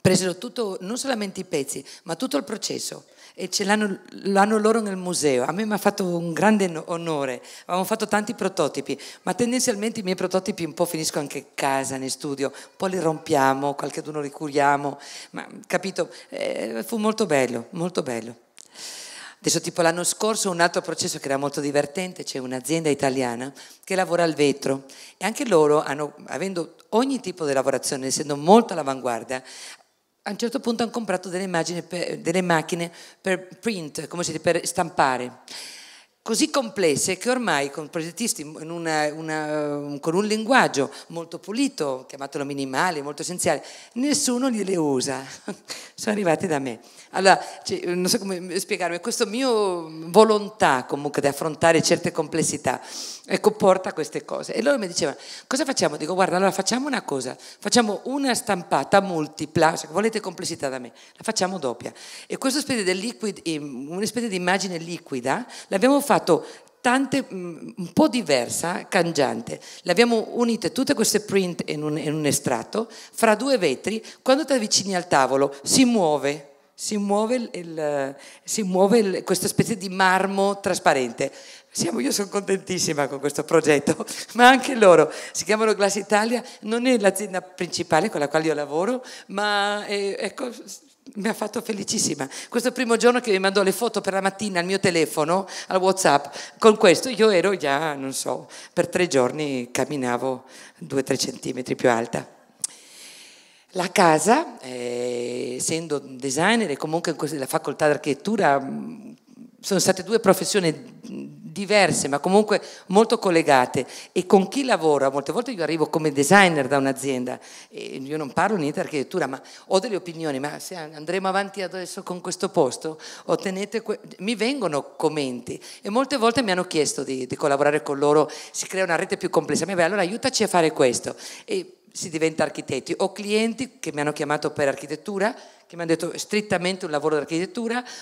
A: presero tutto, non solamente i pezzi, ma tutto il processo e ce l'hanno, l'hanno loro nel museo. A me mi ha fatto un grande onore, avevamo fatto tanti prototipi, ma tendenzialmente i miei prototipi un po' finiscono anche a casa, in studio, un po' li rompiamo, qualche d'uno li curiamo, ma capito, eh, fu molto bello, molto bello. Adesso tipo l'anno scorso un altro processo che era molto divertente, c'è un'azienda italiana che lavora al vetro e anche loro, hanno, avendo ogni tipo di lavorazione, essendo molto all'avanguardia, a un certo punto hanno comprato delle, per, delle macchine per print, come si dice, per stampare così complesse che ormai con progettisti una, una, con un linguaggio molto pulito, chiamatelo minimale, molto essenziale, nessuno le usa. Sono arrivate da me. Allora, cioè, non so come spiegarmi, questa mia volontà comunque di affrontare certe complessità Ecco, porta queste cose. E loro mi dicevano, cosa facciamo? Dico, guarda, allora facciamo una cosa, facciamo una stampata multipla, se volete complessità da me, la facciamo doppia. E questa specie di, liquid, specie di immagine liquida l'abbiamo fatto tante, mm, un po' diversa, cangiante. Le abbiamo unite tutte queste print in un, in un estratto, fra due vetri, quando ti avvicini al tavolo si muove si muove, il, si muove il, questa specie di marmo trasparente. Siamo, io sono contentissima con questo progetto, ma anche loro. Si chiamano Glass Italia, non è l'azienda principale con la quale io lavoro, ma è, eh, ecco, mi ha fatto felicissima. Questo primo giorno che mi mandò le foto per la mattina al mio telefono, al WhatsApp, con questo io ero già, non so, per tre giorni camminavo due o tre centimetri più alta. La casa, eh, essendo designer e comunque la facoltà d'architettura, mm, sono state due professioni diverse ma comunque molto collegate e con chi lavora, molte volte io arrivo come designer da un'azienda, e io non parlo niente di architettura ma ho delle opinioni, ma se andremo avanti adesso con questo posto, ottenete mi vengono commenti e molte volte mi hanno chiesto di, di collaborare con loro, si crea una rete più complessa, ma allora aiutaci a fare questo. E, si diventa architetti. Ho clienti che mi hanno chiamato per architettura, che mi hanno detto strettamente un lavoro di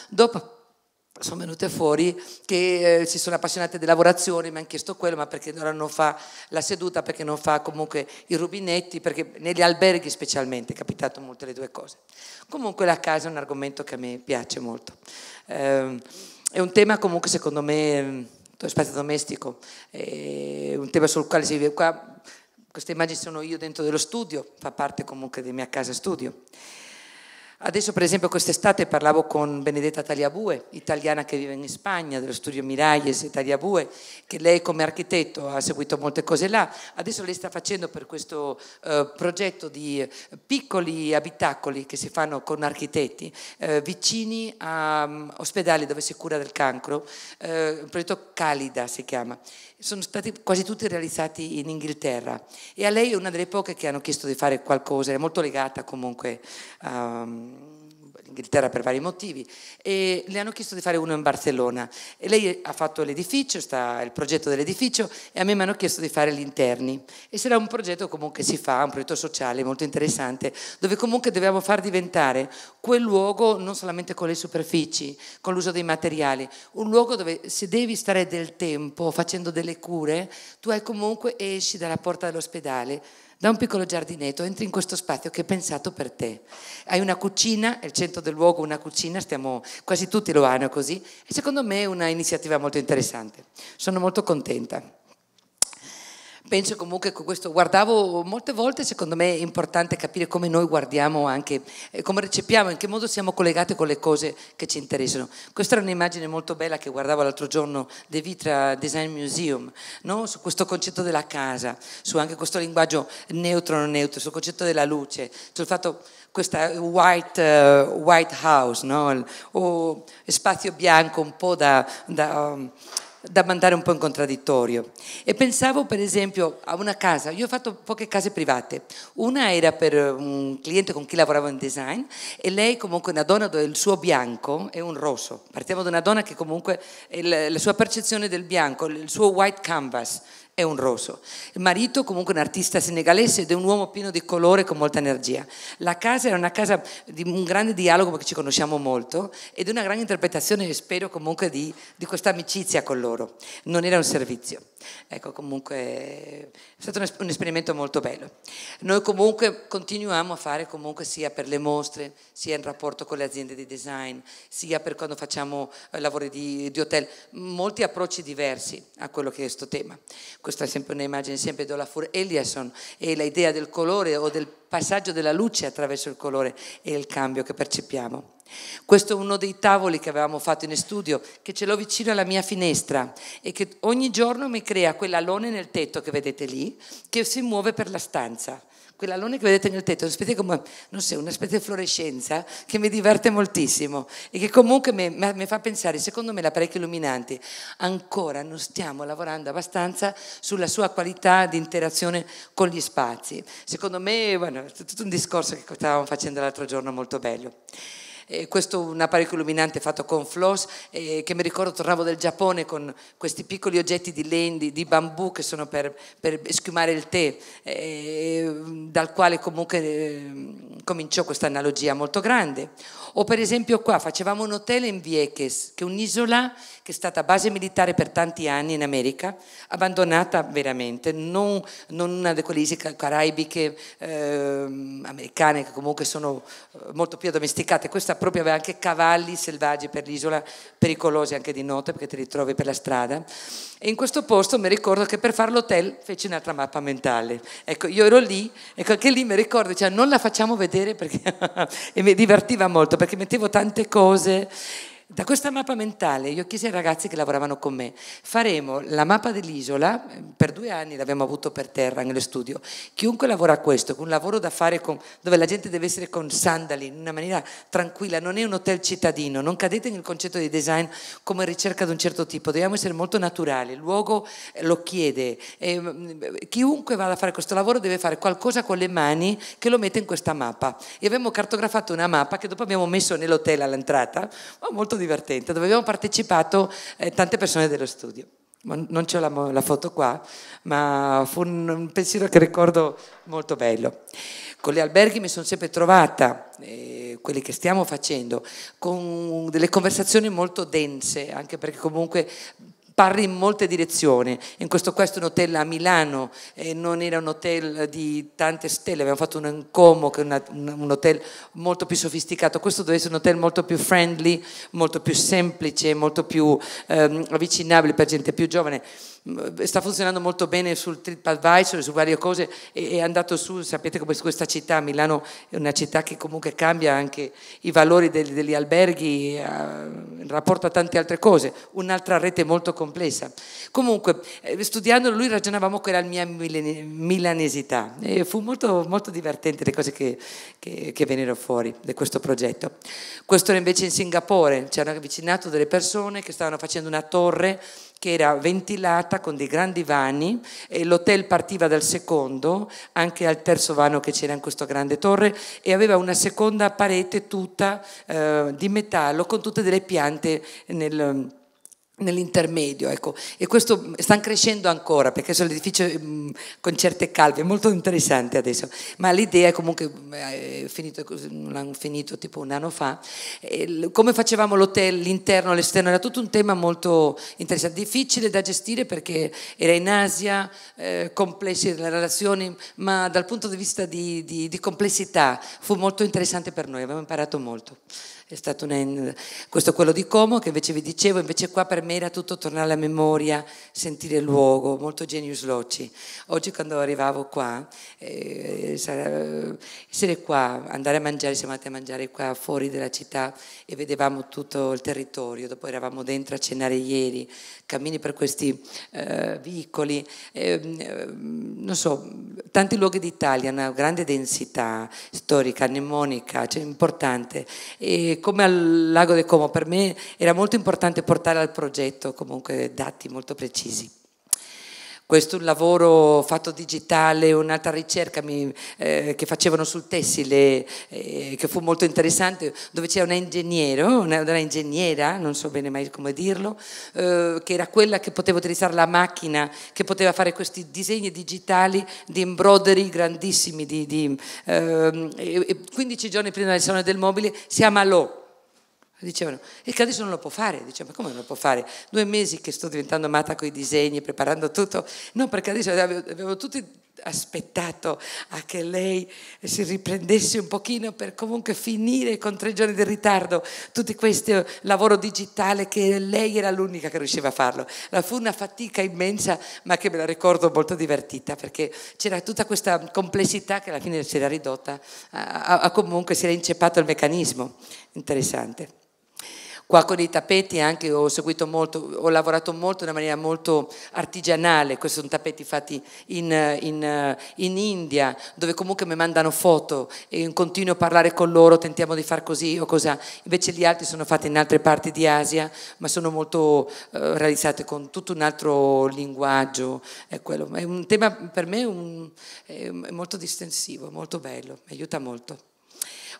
A: dopo sono venute fuori che eh, si sono appassionate di lavorazione, mi hanno chiesto quello, ma perché allora non fa la seduta, perché non fa comunque i rubinetti, perché negli alberghi specialmente è capitato molte le due cose. Comunque la casa è un argomento che a me piace molto. Eh, è un tema comunque secondo me, ehm, spazio domestico, è un tema sul quale si vive qua, queste immagini sono io dentro dello studio, fa parte comunque della mia casa studio. Adesso per esempio quest'estate parlavo con Benedetta Tagliabue, italiana che vive in Spagna, dello studio Miralles e Tagliabue, che lei come architetto ha seguito molte cose là, adesso lei sta facendo per questo eh, progetto di eh, piccoli abitacoli che si fanno con architetti eh, vicini a um, ospedali dove si cura del cancro, eh, un progetto Calida si chiama sono stati quasi tutti realizzati in Inghilterra e a lei è una delle poche che hanno chiesto di fare qualcosa, è molto legata comunque a... Um, ehm, l'Inghilterra per vari motivi, e le hanno chiesto di fare uno in Barcellona. E lei ha fatto l'edificio, sta, il progetto dell'edificio, e a me mi hanno chiesto di fare gli interni. E sarà un progetto comunque si fa, un progetto sociale molto interessante, dove comunque dobbiamo far diventare quel luogo non solamente con le superfici, con l'uso dei materiali, un luogo dove se devi stare del tempo facendo delle cure, tu hai comunque esci dalla porta dell'ospedale da un piccolo giardinetto entri in questo spazio che è pensato per te. Hai una cucina, è il centro del luogo una cucina, stiamo, quasi tutti lo hanno così, e secondo me è una iniziativa molto interessante. Sono molto contenta penso comunque che questo guardavo molte volte, secondo me è importante capire come noi guardiamo anche, eh, come recepiamo, in che modo siamo collegati con le cose che ci interessano. Questa era un'immagine molto bella che guardavo l'altro giorno De Vitra Design Museum, no? su questo concetto della casa, su anche questo linguaggio neutro non neutro, sul concetto della luce, sul fatto questa white, uh, white house, no? o spazio bianco un po' da, da um, da mandare un po' in contraddittorio. E pensavo per esempio a una casa, io ho fatto poche case private, una era per un cliente con chi lavoravo in design e lei comunque è una donna dove il suo bianco è un rosso, partiamo da una donna che comunque la sua percezione del bianco, il suo white canvas, è un rosso. Il marito comunque un artista senegalese ed è un uomo pieno di colore con molta energia. La casa era una casa di un grande dialogo perché ci conosciamo molto ed è una grande interpretazione, spero comunque, di, di questa amicizia con loro. Non era un servizio. Ecco, comunque è stato un, un esperimento molto bello. Noi comunque continuiamo a fare comunque sia per le mostre, sia in rapporto con le aziende di design, sia per quando facciamo eh, lavori di, di hotel, molti approcci diversi a quello che è questo tema questa è sempre un'immagine sempre di Olafur Eliasson, e l'idea del colore o del passaggio della luce attraverso il colore e il cambio che percepiamo. Questo è uno dei tavoli che avevamo fatto in studio, che ce l'ho vicino alla mia finestra e che ogni giorno mi crea quell'alone nel tetto che vedete lì, che si muove per la stanza quell'alone che vedete nel tetto, come, so, una specie di fluorescenza che mi diverte moltissimo e che comunque mi, mi fa pensare, secondo me l'apparecchio illuminante, ancora non stiamo lavorando abbastanza sulla sua qualità di interazione con gli spazi. Secondo me, bueno, è tutto un discorso che stavamo facendo l'altro giorno molto bello eh, questo è un apparecchio illuminante fatto con floss eh, che mi ricordo tornavo del Giappone con questi piccoli oggetti di lendi, di bambù che sono per, per schiumare il tè, eh, dal quale comunque eh, cominciò questa analogia molto grande. O per esempio qua facevamo un hotel in Vieques, che è un'isola che è stata base militare per tanti anni in America, abbandonata veramente, non, non una di quelle isole caraibiche ehm, americane che comunque sono eh, molto più addomesticate. Questa foresta proprio aveva anche cavalli selvaggi per l'isola, pericolosi anche di notte perché te li trovi per la strada. E in questo posto mi ricordo che per fare l'hotel fece un'altra mappa mentale. Ecco, io ero lì, ecco, anche lì mi ricordo, cioè, non la facciamo vedere perché... e mi divertiva molto perché mettevo tante cose da questa mappa mentale io chiesi ai ragazzi che lavoravano con me, faremo la mappa dell'isola, eh, per due anni l'abbiamo avuto per terra nello studio, chiunque lavora a questo, con un lavoro da fare con, dove la gente deve essere con sandali in una maniera tranquilla, non è un hotel cittadino, non cadete nel concetto di design come ricerca di un certo tipo, dobbiamo essere molto naturali, il luogo eh, lo chiede, e, ehm, chiunque vada a fare questo lavoro deve fare qualcosa con le mani che lo mette in questa mappa e abbiamo cartografato una mappa che dopo abbiamo messo nell'hotel all'entrata, ma molto divertente, dove abbiamo partecipato eh, tante persone dello studio. Non c'è la, la, foto qua, ma fu un, un, pensiero che ricordo molto bello. Con gli alberghi mi sono sempre trovata, eh, quelli che stiamo facendo, con delle conversazioni molto dense, anche perché comunque sparri in molte direzioni. In questo questo è un hotel a Milano, e non era un hotel di tante stelle, abbiamo fatto un Ancomo che è una, un hotel molto più sofisticato, questo doveva essere un hotel molto più friendly, molto più semplice, molto più ehm, avvicinabile per gente più giovane. Eh, sta funzionando molto bene sul TripAdvisor, su varie cose, è andato su, sapete come questa città, Milano è una città che comunque cambia anche i valori degli, degli alberghi in eh, rapporto a tante altre cose, un'altra rete molto complessa. Comunque, eh, studiandolo lui ragionavamo che era la mia milanesità e fu molto, molto divertente le cose che, che, che vennero fuori da questo progetto. Questo era invece in Singapore, ci hanno avvicinato delle persone che stavano facendo una torre che era ventilata con dei grandi vani e l'hotel partiva dal secondo, anche al terzo vano che c'era in questa grande torre e aveva una seconda parete tutta eh, di metallo con tutte delle piante nel nell'intermedio, ecco. e questo sta crescendo ancora perché sono l'edificio mm, con certe calve, molto interessante adesso, ma l'idea è comunque, eh, è finito, l'hanno finito tipo un anno fa, e, come facevamo l'hotel, l'interno, l'esterno, era tutto un tema molto interessante, difficile da gestire perché era in Asia, eh, complessi le relazioni, ma dal punto di vista di, di, di complessità fu molto interessante per noi, abbiamo imparato molto. È stato un una, questo è quello di Como che invece vi dicevo, invece qua per me era tutto tornare alla memoria, sentire il luogo, molto genius loci. Oggi quando arrivavo qua, eh, essere qua, andare a mangiare, siamo andati a mangiare qua fuori dalla città e vedevamo tutto il territorio, dopo eravamo dentro a cenare ieri, cammini per questi eh, vicoli, eh, non so, tanti luoghi d'Italia, una grande densità storica, mnemonica, cioè importante. E come al lago del Como, per me era molto importante portare al progetto comunque dati molto precisi questo è un lavoro fatto digitale, un'altra ricerca mi, eh, che facevano sul tessile, eh, che fu molto interessante, dove c'era un ingegnere, una, una, ingegnera, non so bene mai come dirlo, eh, che era quella che poteva utilizzare la macchina, che poteva fare questi disegni digitali di embroidery grandissimi. Di, di, 15 ehm, giorni prima del Salone del Mobile siamo a dicevano, il adesso non lo può fare, dicevano, ma come non lo può fare? Due mesi che sto diventando matta con i disegni, preparando tutto, no perché Cadice avevo tutti aspettato a che lei si riprendesse un pochino per comunque finire con tre giorni di ritardo tutto questo eh, lavoro digitale che lei era l'unica che riusciva a farlo. La fu una fatica immensa ma che me la ricordo molto divertita perché c'era tutta questa complessità che alla fine si era ridotta a, a, a comunque si era inceppato il meccanismo. Interessante. Qua con i tappeti anche ho seguito molto, ho lavorato molto in una maniera molto artigianale, questi sono tappeti fatti in, in, in India, dove comunque mi mandano foto e continuo a parlare con loro, tentiamo di far così o cosa, invece gli altri sono fatti in altre parti di Asia, ma sono molto eh, realizzati con tutto un altro linguaggio, è, quello. è un tema per me un, molto distensivo, molto bello, mi aiuta molto.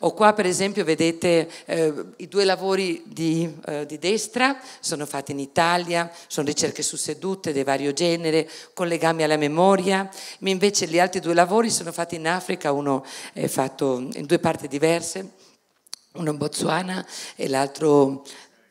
A: Ho qua per esempio vedete eh, i due lavori di, eh, di, destra, sono fatti in Italia, sono ricerche su sedute di vario genere, con legami alla memoria, ma invece gli altri due lavori sono fatti in Africa, uno è fatto in due parti diverse, uno in Botswana e l'altro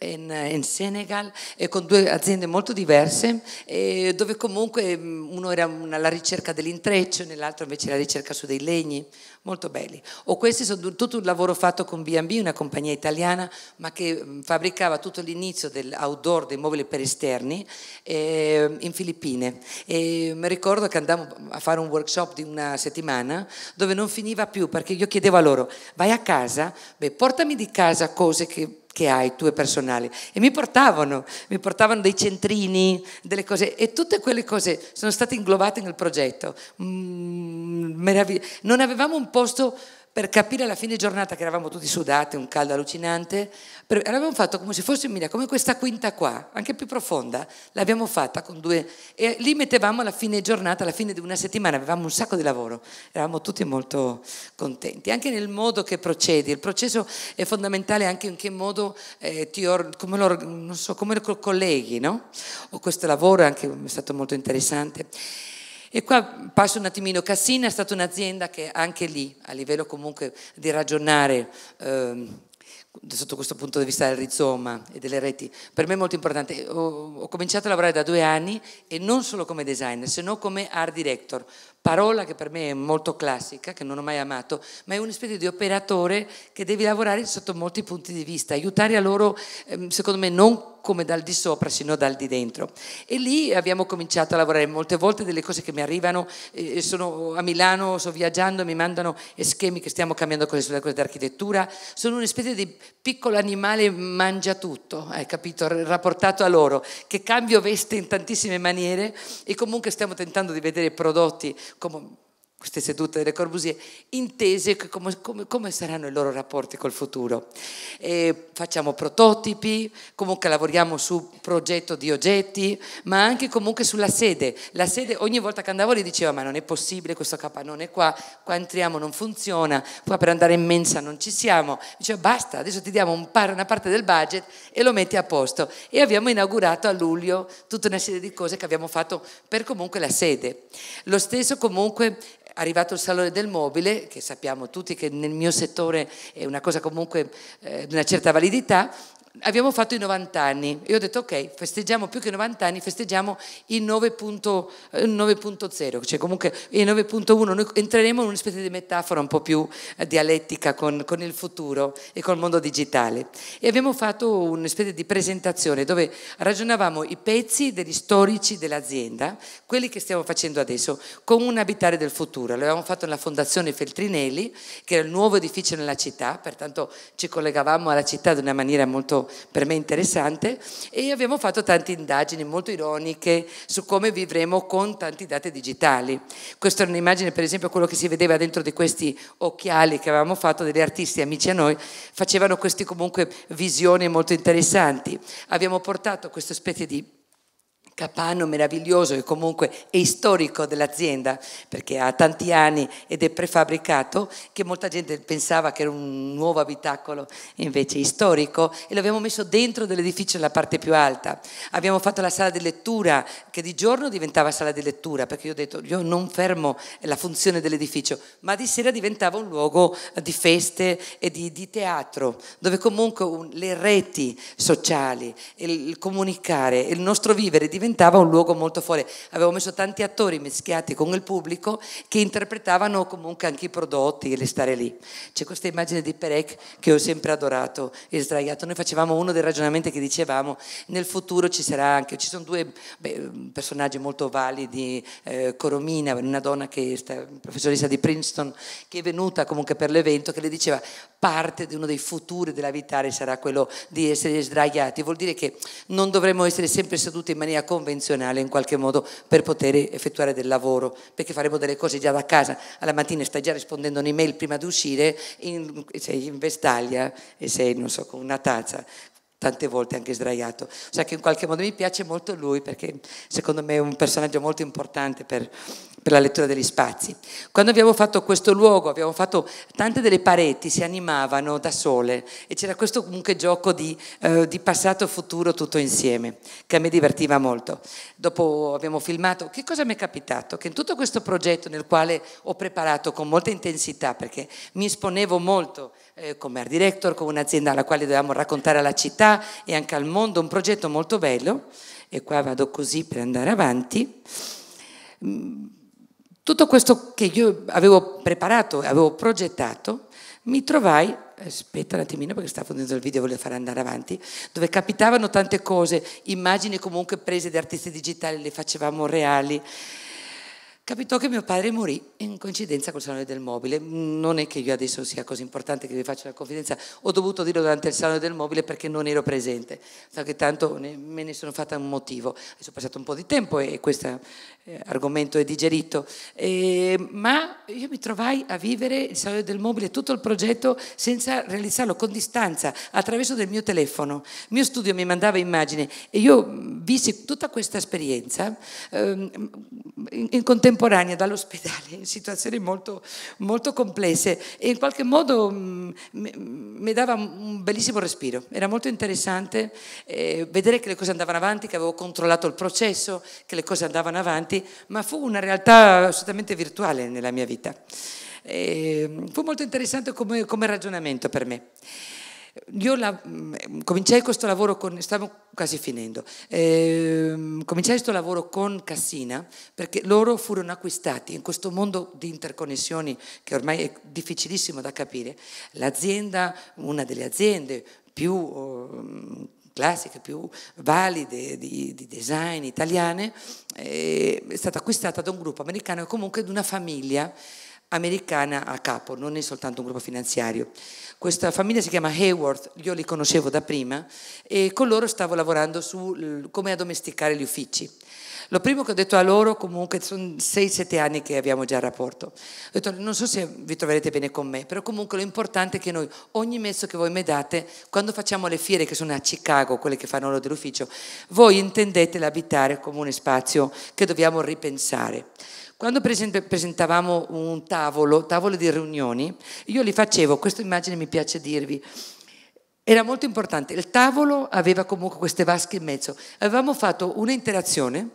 A: in, in Senegal eh, con due aziende molto diverse eh, dove comunque mm, uno era alla ricerca dell'intreccio, nell'altro invece la ricerca su dei legni, molto belli. O questi sono tutto un lavoro fatto con B&B, una compagnia italiana, ma che mm, fabbricava tutto l'inizio dell'outdoor, dei mobili per esterni, eh, in Filippine. E mi ricordo che andavamo a fare un workshop di una settimana dove non finiva più, perché io chiedevo a loro, vai a casa, beh, portami di casa cose che che hai, tue personali. E mi portavano, mi portavano dei centrini, delle cose, e tutte quelle cose sono state inglobate nel progetto. Mm, meravigli- non avevamo un posto per capire alla fine giornata che eravamo tutti sudati, un caldo allucinante, per, l'abbiamo fatto come se fosse Emilia, come questa quinta qua, anche più profonda, l'abbiamo fatta con due, e lì mettevamo alla fine giornata, alla fine di una settimana, avevamo un sacco di lavoro, eravamo tutti molto contenti, anche nel modo che procedi, il processo è fondamentale anche in che modo eh, ti or, come, lo, so, come lo colleghi, no? O questo lavoro è anche è stato molto interessante. E qua passo un attimino, Cassina è stata un'azienda che anche lì, a livello comunque di ragionare, ehm, sotto questo punto di vista del rizoma e delle reti, per me è molto importante. Ho, ho, cominciato a lavorare da due anni e non solo come designer, se no come art director, parola che per me è molto classica, che non ho mai amato, ma è una specie di operatore che devi lavorare sotto molti punti di vista, aiutare a loro, ehm, secondo me, non come dal di sopra, sino dal di dentro. E lì abbiamo cominciato a lavorare. Molte volte delle cose che mi arrivano, eh, sono a Milano, sto viaggiando, mi mandano schemi che stiamo cambiando con le sulle cose d'architettura. Sono una specie di piccolo animale mangia tutto, hai capito, rapportato a loro, che cambio veste in tantissime maniere e comunque stiamo tentando di vedere prodotti come queste sedute delle Corbusier, intese come, come, come, saranno i loro rapporti col futuro. E facciamo prototipi, comunque lavoriamo su progetto di oggetti, ma anche comunque sulla sede. La sede ogni volta che andavo lì diceva ma non è possibile questo capannone qua, qua entriamo non funziona, qua per andare in mensa non ci siamo. Diceva basta, adesso ti diamo un par, una parte del budget e lo metti a posto. E abbiamo inaugurato a luglio tutta una serie di cose che abbiamo fatto per comunque la sede. Lo stesso comunque arrivato il Salone del Mobile, che sappiamo tutti che nel mio settore è una cosa comunque eh, di una certa validità, abbiamo fatto i 90 anni e ho detto ok, festeggiamo più che 90 anni, festeggiamo il 9.0, eh, cioè comunque il 9.1, noi entreremo in una specie di metafora un po' più eh, dialettica con, con, il futuro e col mondo digitale. E abbiamo fatto una specie di presentazione dove ragionavamo i pezzi degli storici dell'azienda, quelli che stiamo facendo adesso, con un abitare del futuro. L'abbiamo fatto nella Fondazione Feltrinelli, che era il nuovo edificio nella città, pertanto ci collegavamo alla città in una maniera molto per me interessante e abbiamo fatto tante indagini molto ironiche su come vivremo con tanti dati digitali. Questa è un'immagine per esempio quello che si vedeva dentro di questi occhiali che avevamo fatto degli artisti amici a noi, facevano queste comunque visioni molto interessanti. Abbiamo portato questa specie di capanno meraviglioso che comunque è storico dell'azienda perché ha tanti anni ed è prefabbricato che molta gente pensava che era un nuovo abitacolo invece è storico e l'abbiamo messo dentro dell'edificio la parte più alta. Abbiamo fatto la sala di lettura che di giorno diventava sala di lettura perché io ho detto io non fermo la funzione dell'edificio ma di sera diventava un luogo di feste e di, di teatro dove comunque un, le reti sociali, il, il comunicare, il nostro vivere diventava diventava un luogo molto fuori. Avevo messo tanti attori mischiati con il pubblico che interpretavano comunque anche i prodotti e le stare lì. C'è questa immagine di Perec che ho sempre adorato e sdraiato. Noi facevamo uno dei ragionamenti che dicevamo nel futuro ci sarà anche, ci sono due beh, personaggi molto validi, eh, Coromina, una donna che è professoressa di Princeton che è venuta comunque per l'evento che le diceva parte di uno dei futuri della vitale sarà quello di essere sdraiati, vuol dire che non dovremmo essere sempre seduti in maniera convenzionale in qualche modo per poter effettuare del lavoro, perché faremo delle cose già da casa, alla mattina stai già rispondendo un'email prima di uscire, in, sei in vestaglia e sei non so, con una tazza, tante volte anche sdraiato. O sea che in qualche modo mi piace molto lui perché secondo me è un personaggio molto importante per, per la lettura degli spazi. Quando abbiamo fatto questo luogo, abbiamo fatto tante delle pareti, si animavano da sole e c'era questo comunque gioco di, eh, di passato e futuro tutto insieme, che a me divertiva molto. Dopo abbiamo filmato, che cosa mi è capitato? Che in tutto questo progetto nel quale ho preparato con molta intensità, perché mi esponevo molto eh, come art director, con un'azienda alla quale dovevamo raccontare la città, e anche al mondo, un progetto molto bello, e qua vado così per andare avanti. Mm, tutto questo che io avevo preparato, avevo progettato, mi trovai, aspetta un attimino perché sta dentro il video, volevo far andare avanti, dove capitavano tante cose, immagini comunque prese da artisti digitali, le facevamo reali, Capitò che mio padre morì in coincidenza col Salone del Mobile. Non è che io adesso sia così importante che vi faccia la confidenza, ho dovuto dirlo durante il Salone del Mobile perché non ero presente, so che tanto me ne sono fatta un motivo. Adesso è passato un po' di tempo e questo eh, argomento è digerito, e, eh, ma io mi trovai a vivere il Salone del Mobile, tutto il progetto, senza realizzarlo con distanza, attraverso del mio telefono. Il mio studio mi mandava immagini e io vissi tutta questa esperienza eh, in contemporanea estemporanea dall'ospedale in situazioni molto, molto complesse e in qualche modo mm, mi dava un bellissimo respiro. Era molto interessante eh, vedere che le cose andavano avanti, che avevo controllato il processo, che le cose andavano avanti, ma fu una realtà assolutamente virtuale nella mia vita. E, ehm, fu molto interessante come, come ragionamento per me io la, mm, cominciai questo lavoro con, stavo quasi finendo, ehm, cominciai questo lavoro con Cassina perché loro furono acquistati in questo mondo di interconnessioni che ormai è difficilissimo da capire, l'azienda, una delle aziende più um, classiche, più valide di, di design italiane, eh, è stata acquistata da un gruppo americano e comunque di una famiglia americana a capo, non è soltanto un gruppo finanziario. Questa famiglia si chiama Hayworth, io li conoscevo da prima e con loro stavo lavorando su come addomesticare gli uffici. Lo primo che ho detto a loro, comunque, sono 6-7 anni che abbiamo già il rapporto. Ho detto, non so se vi troverete bene con me, però comunque l'importante è che noi, ogni mezzo che voi mi date, quando facciamo le fiere che sono a Chicago, quelle che fanno loro dell'ufficio, voi intendete l'abitare come un spazio che dobbiamo ripensare. Quando presentavamo un tavolo, tavole di riunioni, io li facevo, questa immagine mi piace dirvi, era molto importante, il tavolo aveva comunque queste vasche in mezzo, avevamo fatto un'interazione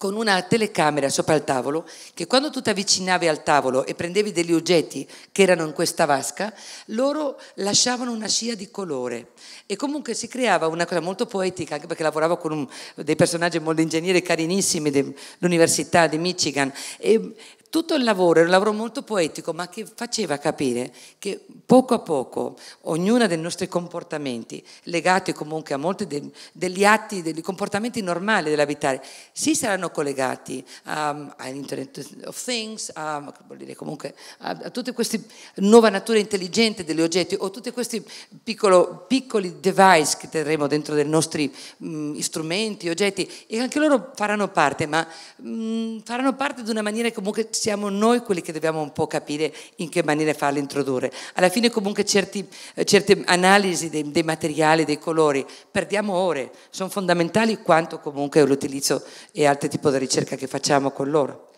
A: con una telecamera sopra il tavolo che quando tu ti avvicinavi al tavolo e prendevi degli oggetti che erano in questa vasca, loro lasciavano una scia di colore e comunque si creava una cosa molto poetica, anche perché lavoravo con un, dei personaggi molto ingegneri carinissimi dell'Università di Michigan e tutto il lavoro era un lavoro molto poetico, ma che faceva capire che poco a poco ognuno dei nostri comportamenti, legati comunque a molti de, degli atti, dei comportamenti normali dell'abitare, si saranno collegati um, all'Internet of Things, a, comunque, a, a tutte queste nuove nature intelligenti degli oggetti o tutti questi piccolo, piccoli device che terremo dentro dei nostri mh, mm, strumenti, oggetti, e anche loro faranno parte, ma mh, mm, faranno parte di una maniera comunque siamo noi quelli che dobbiamo un po' capire in che maniera farle introdurre. Alla fine comunque certi, eh, certe analisi dei, dei, materiali, dei colori, perdiamo ore, sono fondamentali quanto comunque l'utilizzo e altri tipi di ricerca che facciamo con loro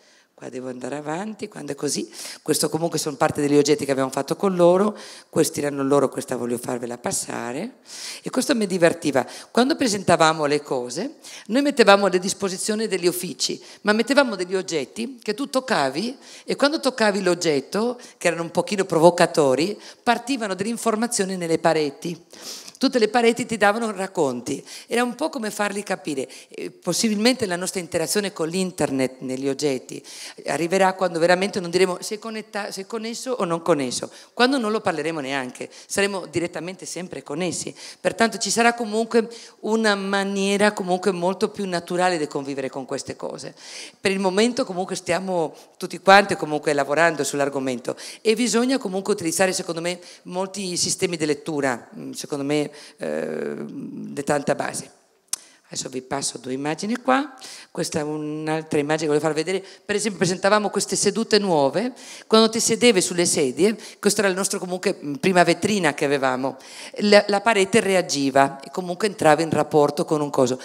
A: qua devo andare avanti, quando è così. Questo comunque sono parte degli oggetti che abbiamo fatto con loro, questi erano loro, questa voglio farvela passare. E questo mi divertiva. Quando presentavamo le cose, noi mettevamo a disposizione degli uffici, ma mettevamo degli oggetti che tu toccavi e quando toccavi l'oggetto, che erano un pochino provocatori, partivano delle informazioni nelle pareti. Tutte le pareti ti davano racconti, era un po' come farli capire. Possibilmente la nostra interazione con l'internet negli oggetti arriverà quando veramente non diremo se è connesso o non connesso, quando non lo parleremo neanche, saremo direttamente sempre connessi. Pertanto ci sarà comunque una maniera comunque molto più naturale di convivere con queste cose. Per il momento comunque stiamo tutti quanti comunque lavorando sull'argomento e bisogna comunque utilizzare secondo me molti sistemi di lettura, mm, secondo me eh, di tanta base. Adesso vi passo due immagini qua, questa è un'altra immagine che volevo far vedere, per esempio presentavamo queste sedute nuove, quando ti sedevi sulle sedie, questa era la nostra comunque prima vetrina che avevamo, la, la parete reagiva e comunque entrava in rapporto con un coso.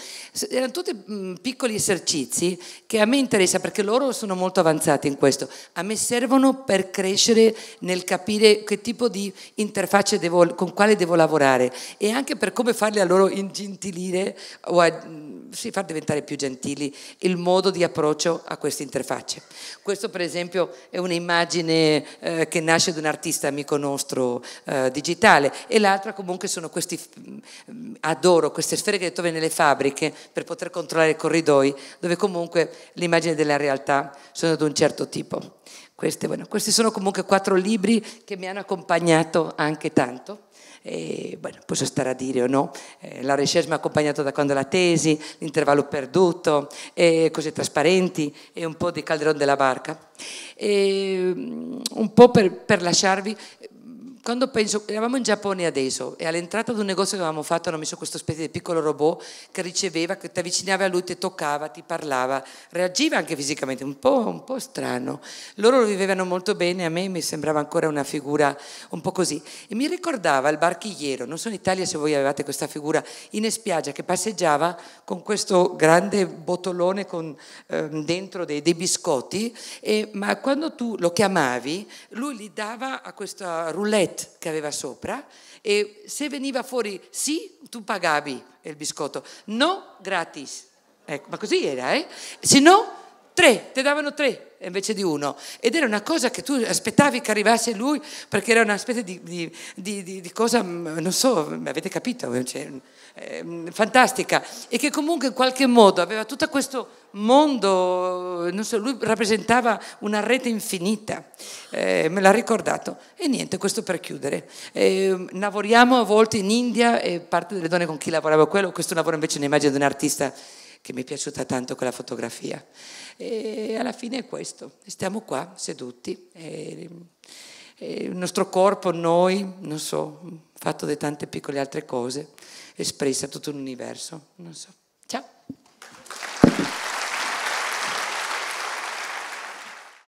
A: Erano tutti piccoli esercizi che a me interessa perché loro sono molto avanzati in questo, a me servono per crescere nel capire che tipo di interfacce devo, con quale devo lavorare e anche per come farli a loro ingentilire o a Mm, sì, far diventare più gentili il modo di approccio a queste interfacce. Questo per esempio è un'immagine eh, che nasce da un artista amico nostro eh, digitale e l'altra comunque sono questi, mm, adoro queste sfere che trovi nelle fabbriche per poter controllare i corridoi dove comunque l'immagine della realtà sono di un certo tipo. Queste, bueno, questi sono comunque quattro libri che mi hanno accompagnato anche tanto. E, bueno, posso stare a dire o no, eh, la recherche mi ha accompagnato da quando la tesi, l'intervallo perduto, eh, cose trasparenti e un po' di calderon della barca. E, mm, un po' per, per lasciarvi, quando penso, eravamo in Giappone adesso e all'entrata di un negozio che avevamo fatto hanno messo questo specie di piccolo robot che riceveva, che ti avvicinava a lui, ti toccava, ti parlava, reagiva anche fisicamente, un po', un po', strano. Loro lo vivevano molto bene, a me mi sembrava ancora una figura un po' così. E mi ricordava il barchigliero, non so in Italia se voi avevate questa figura, in spiaggia che passeggiava con questo grande botolone con eh, dentro dei, dei biscotti, e, ma quando tu lo chiamavi lui li dava a questa roulette bullet che aveva sopra e se veniva fuori sì, tu pagavi il biscotto, no gratis. Ecco, ma così era, eh? Se no tre, ti davano tre invece di uno. Ed era una cosa che tu aspettavi che arrivasse lui perché era una specie di, di, di, di cosa, mm, non so, mm, avete capito, cioè, eh, fantastica. E che comunque in qualche modo aveva tutto questo mondo, non so, lui rappresentava una rete infinita, eh, me l'ha ricordato. E niente, questo per chiudere. Eh, lavoriamo a volte in India, e parte delle donne con chi lavorava quello, questo lavoro invece è un'immagine di un artista che mi è piaciuta tanto quella fotografia. E alla fine è questo, stiamo qua seduti. E, e il nostro corpo, noi, non so, fatto di tante piccole altre cose, espressa tutto un universo, non so.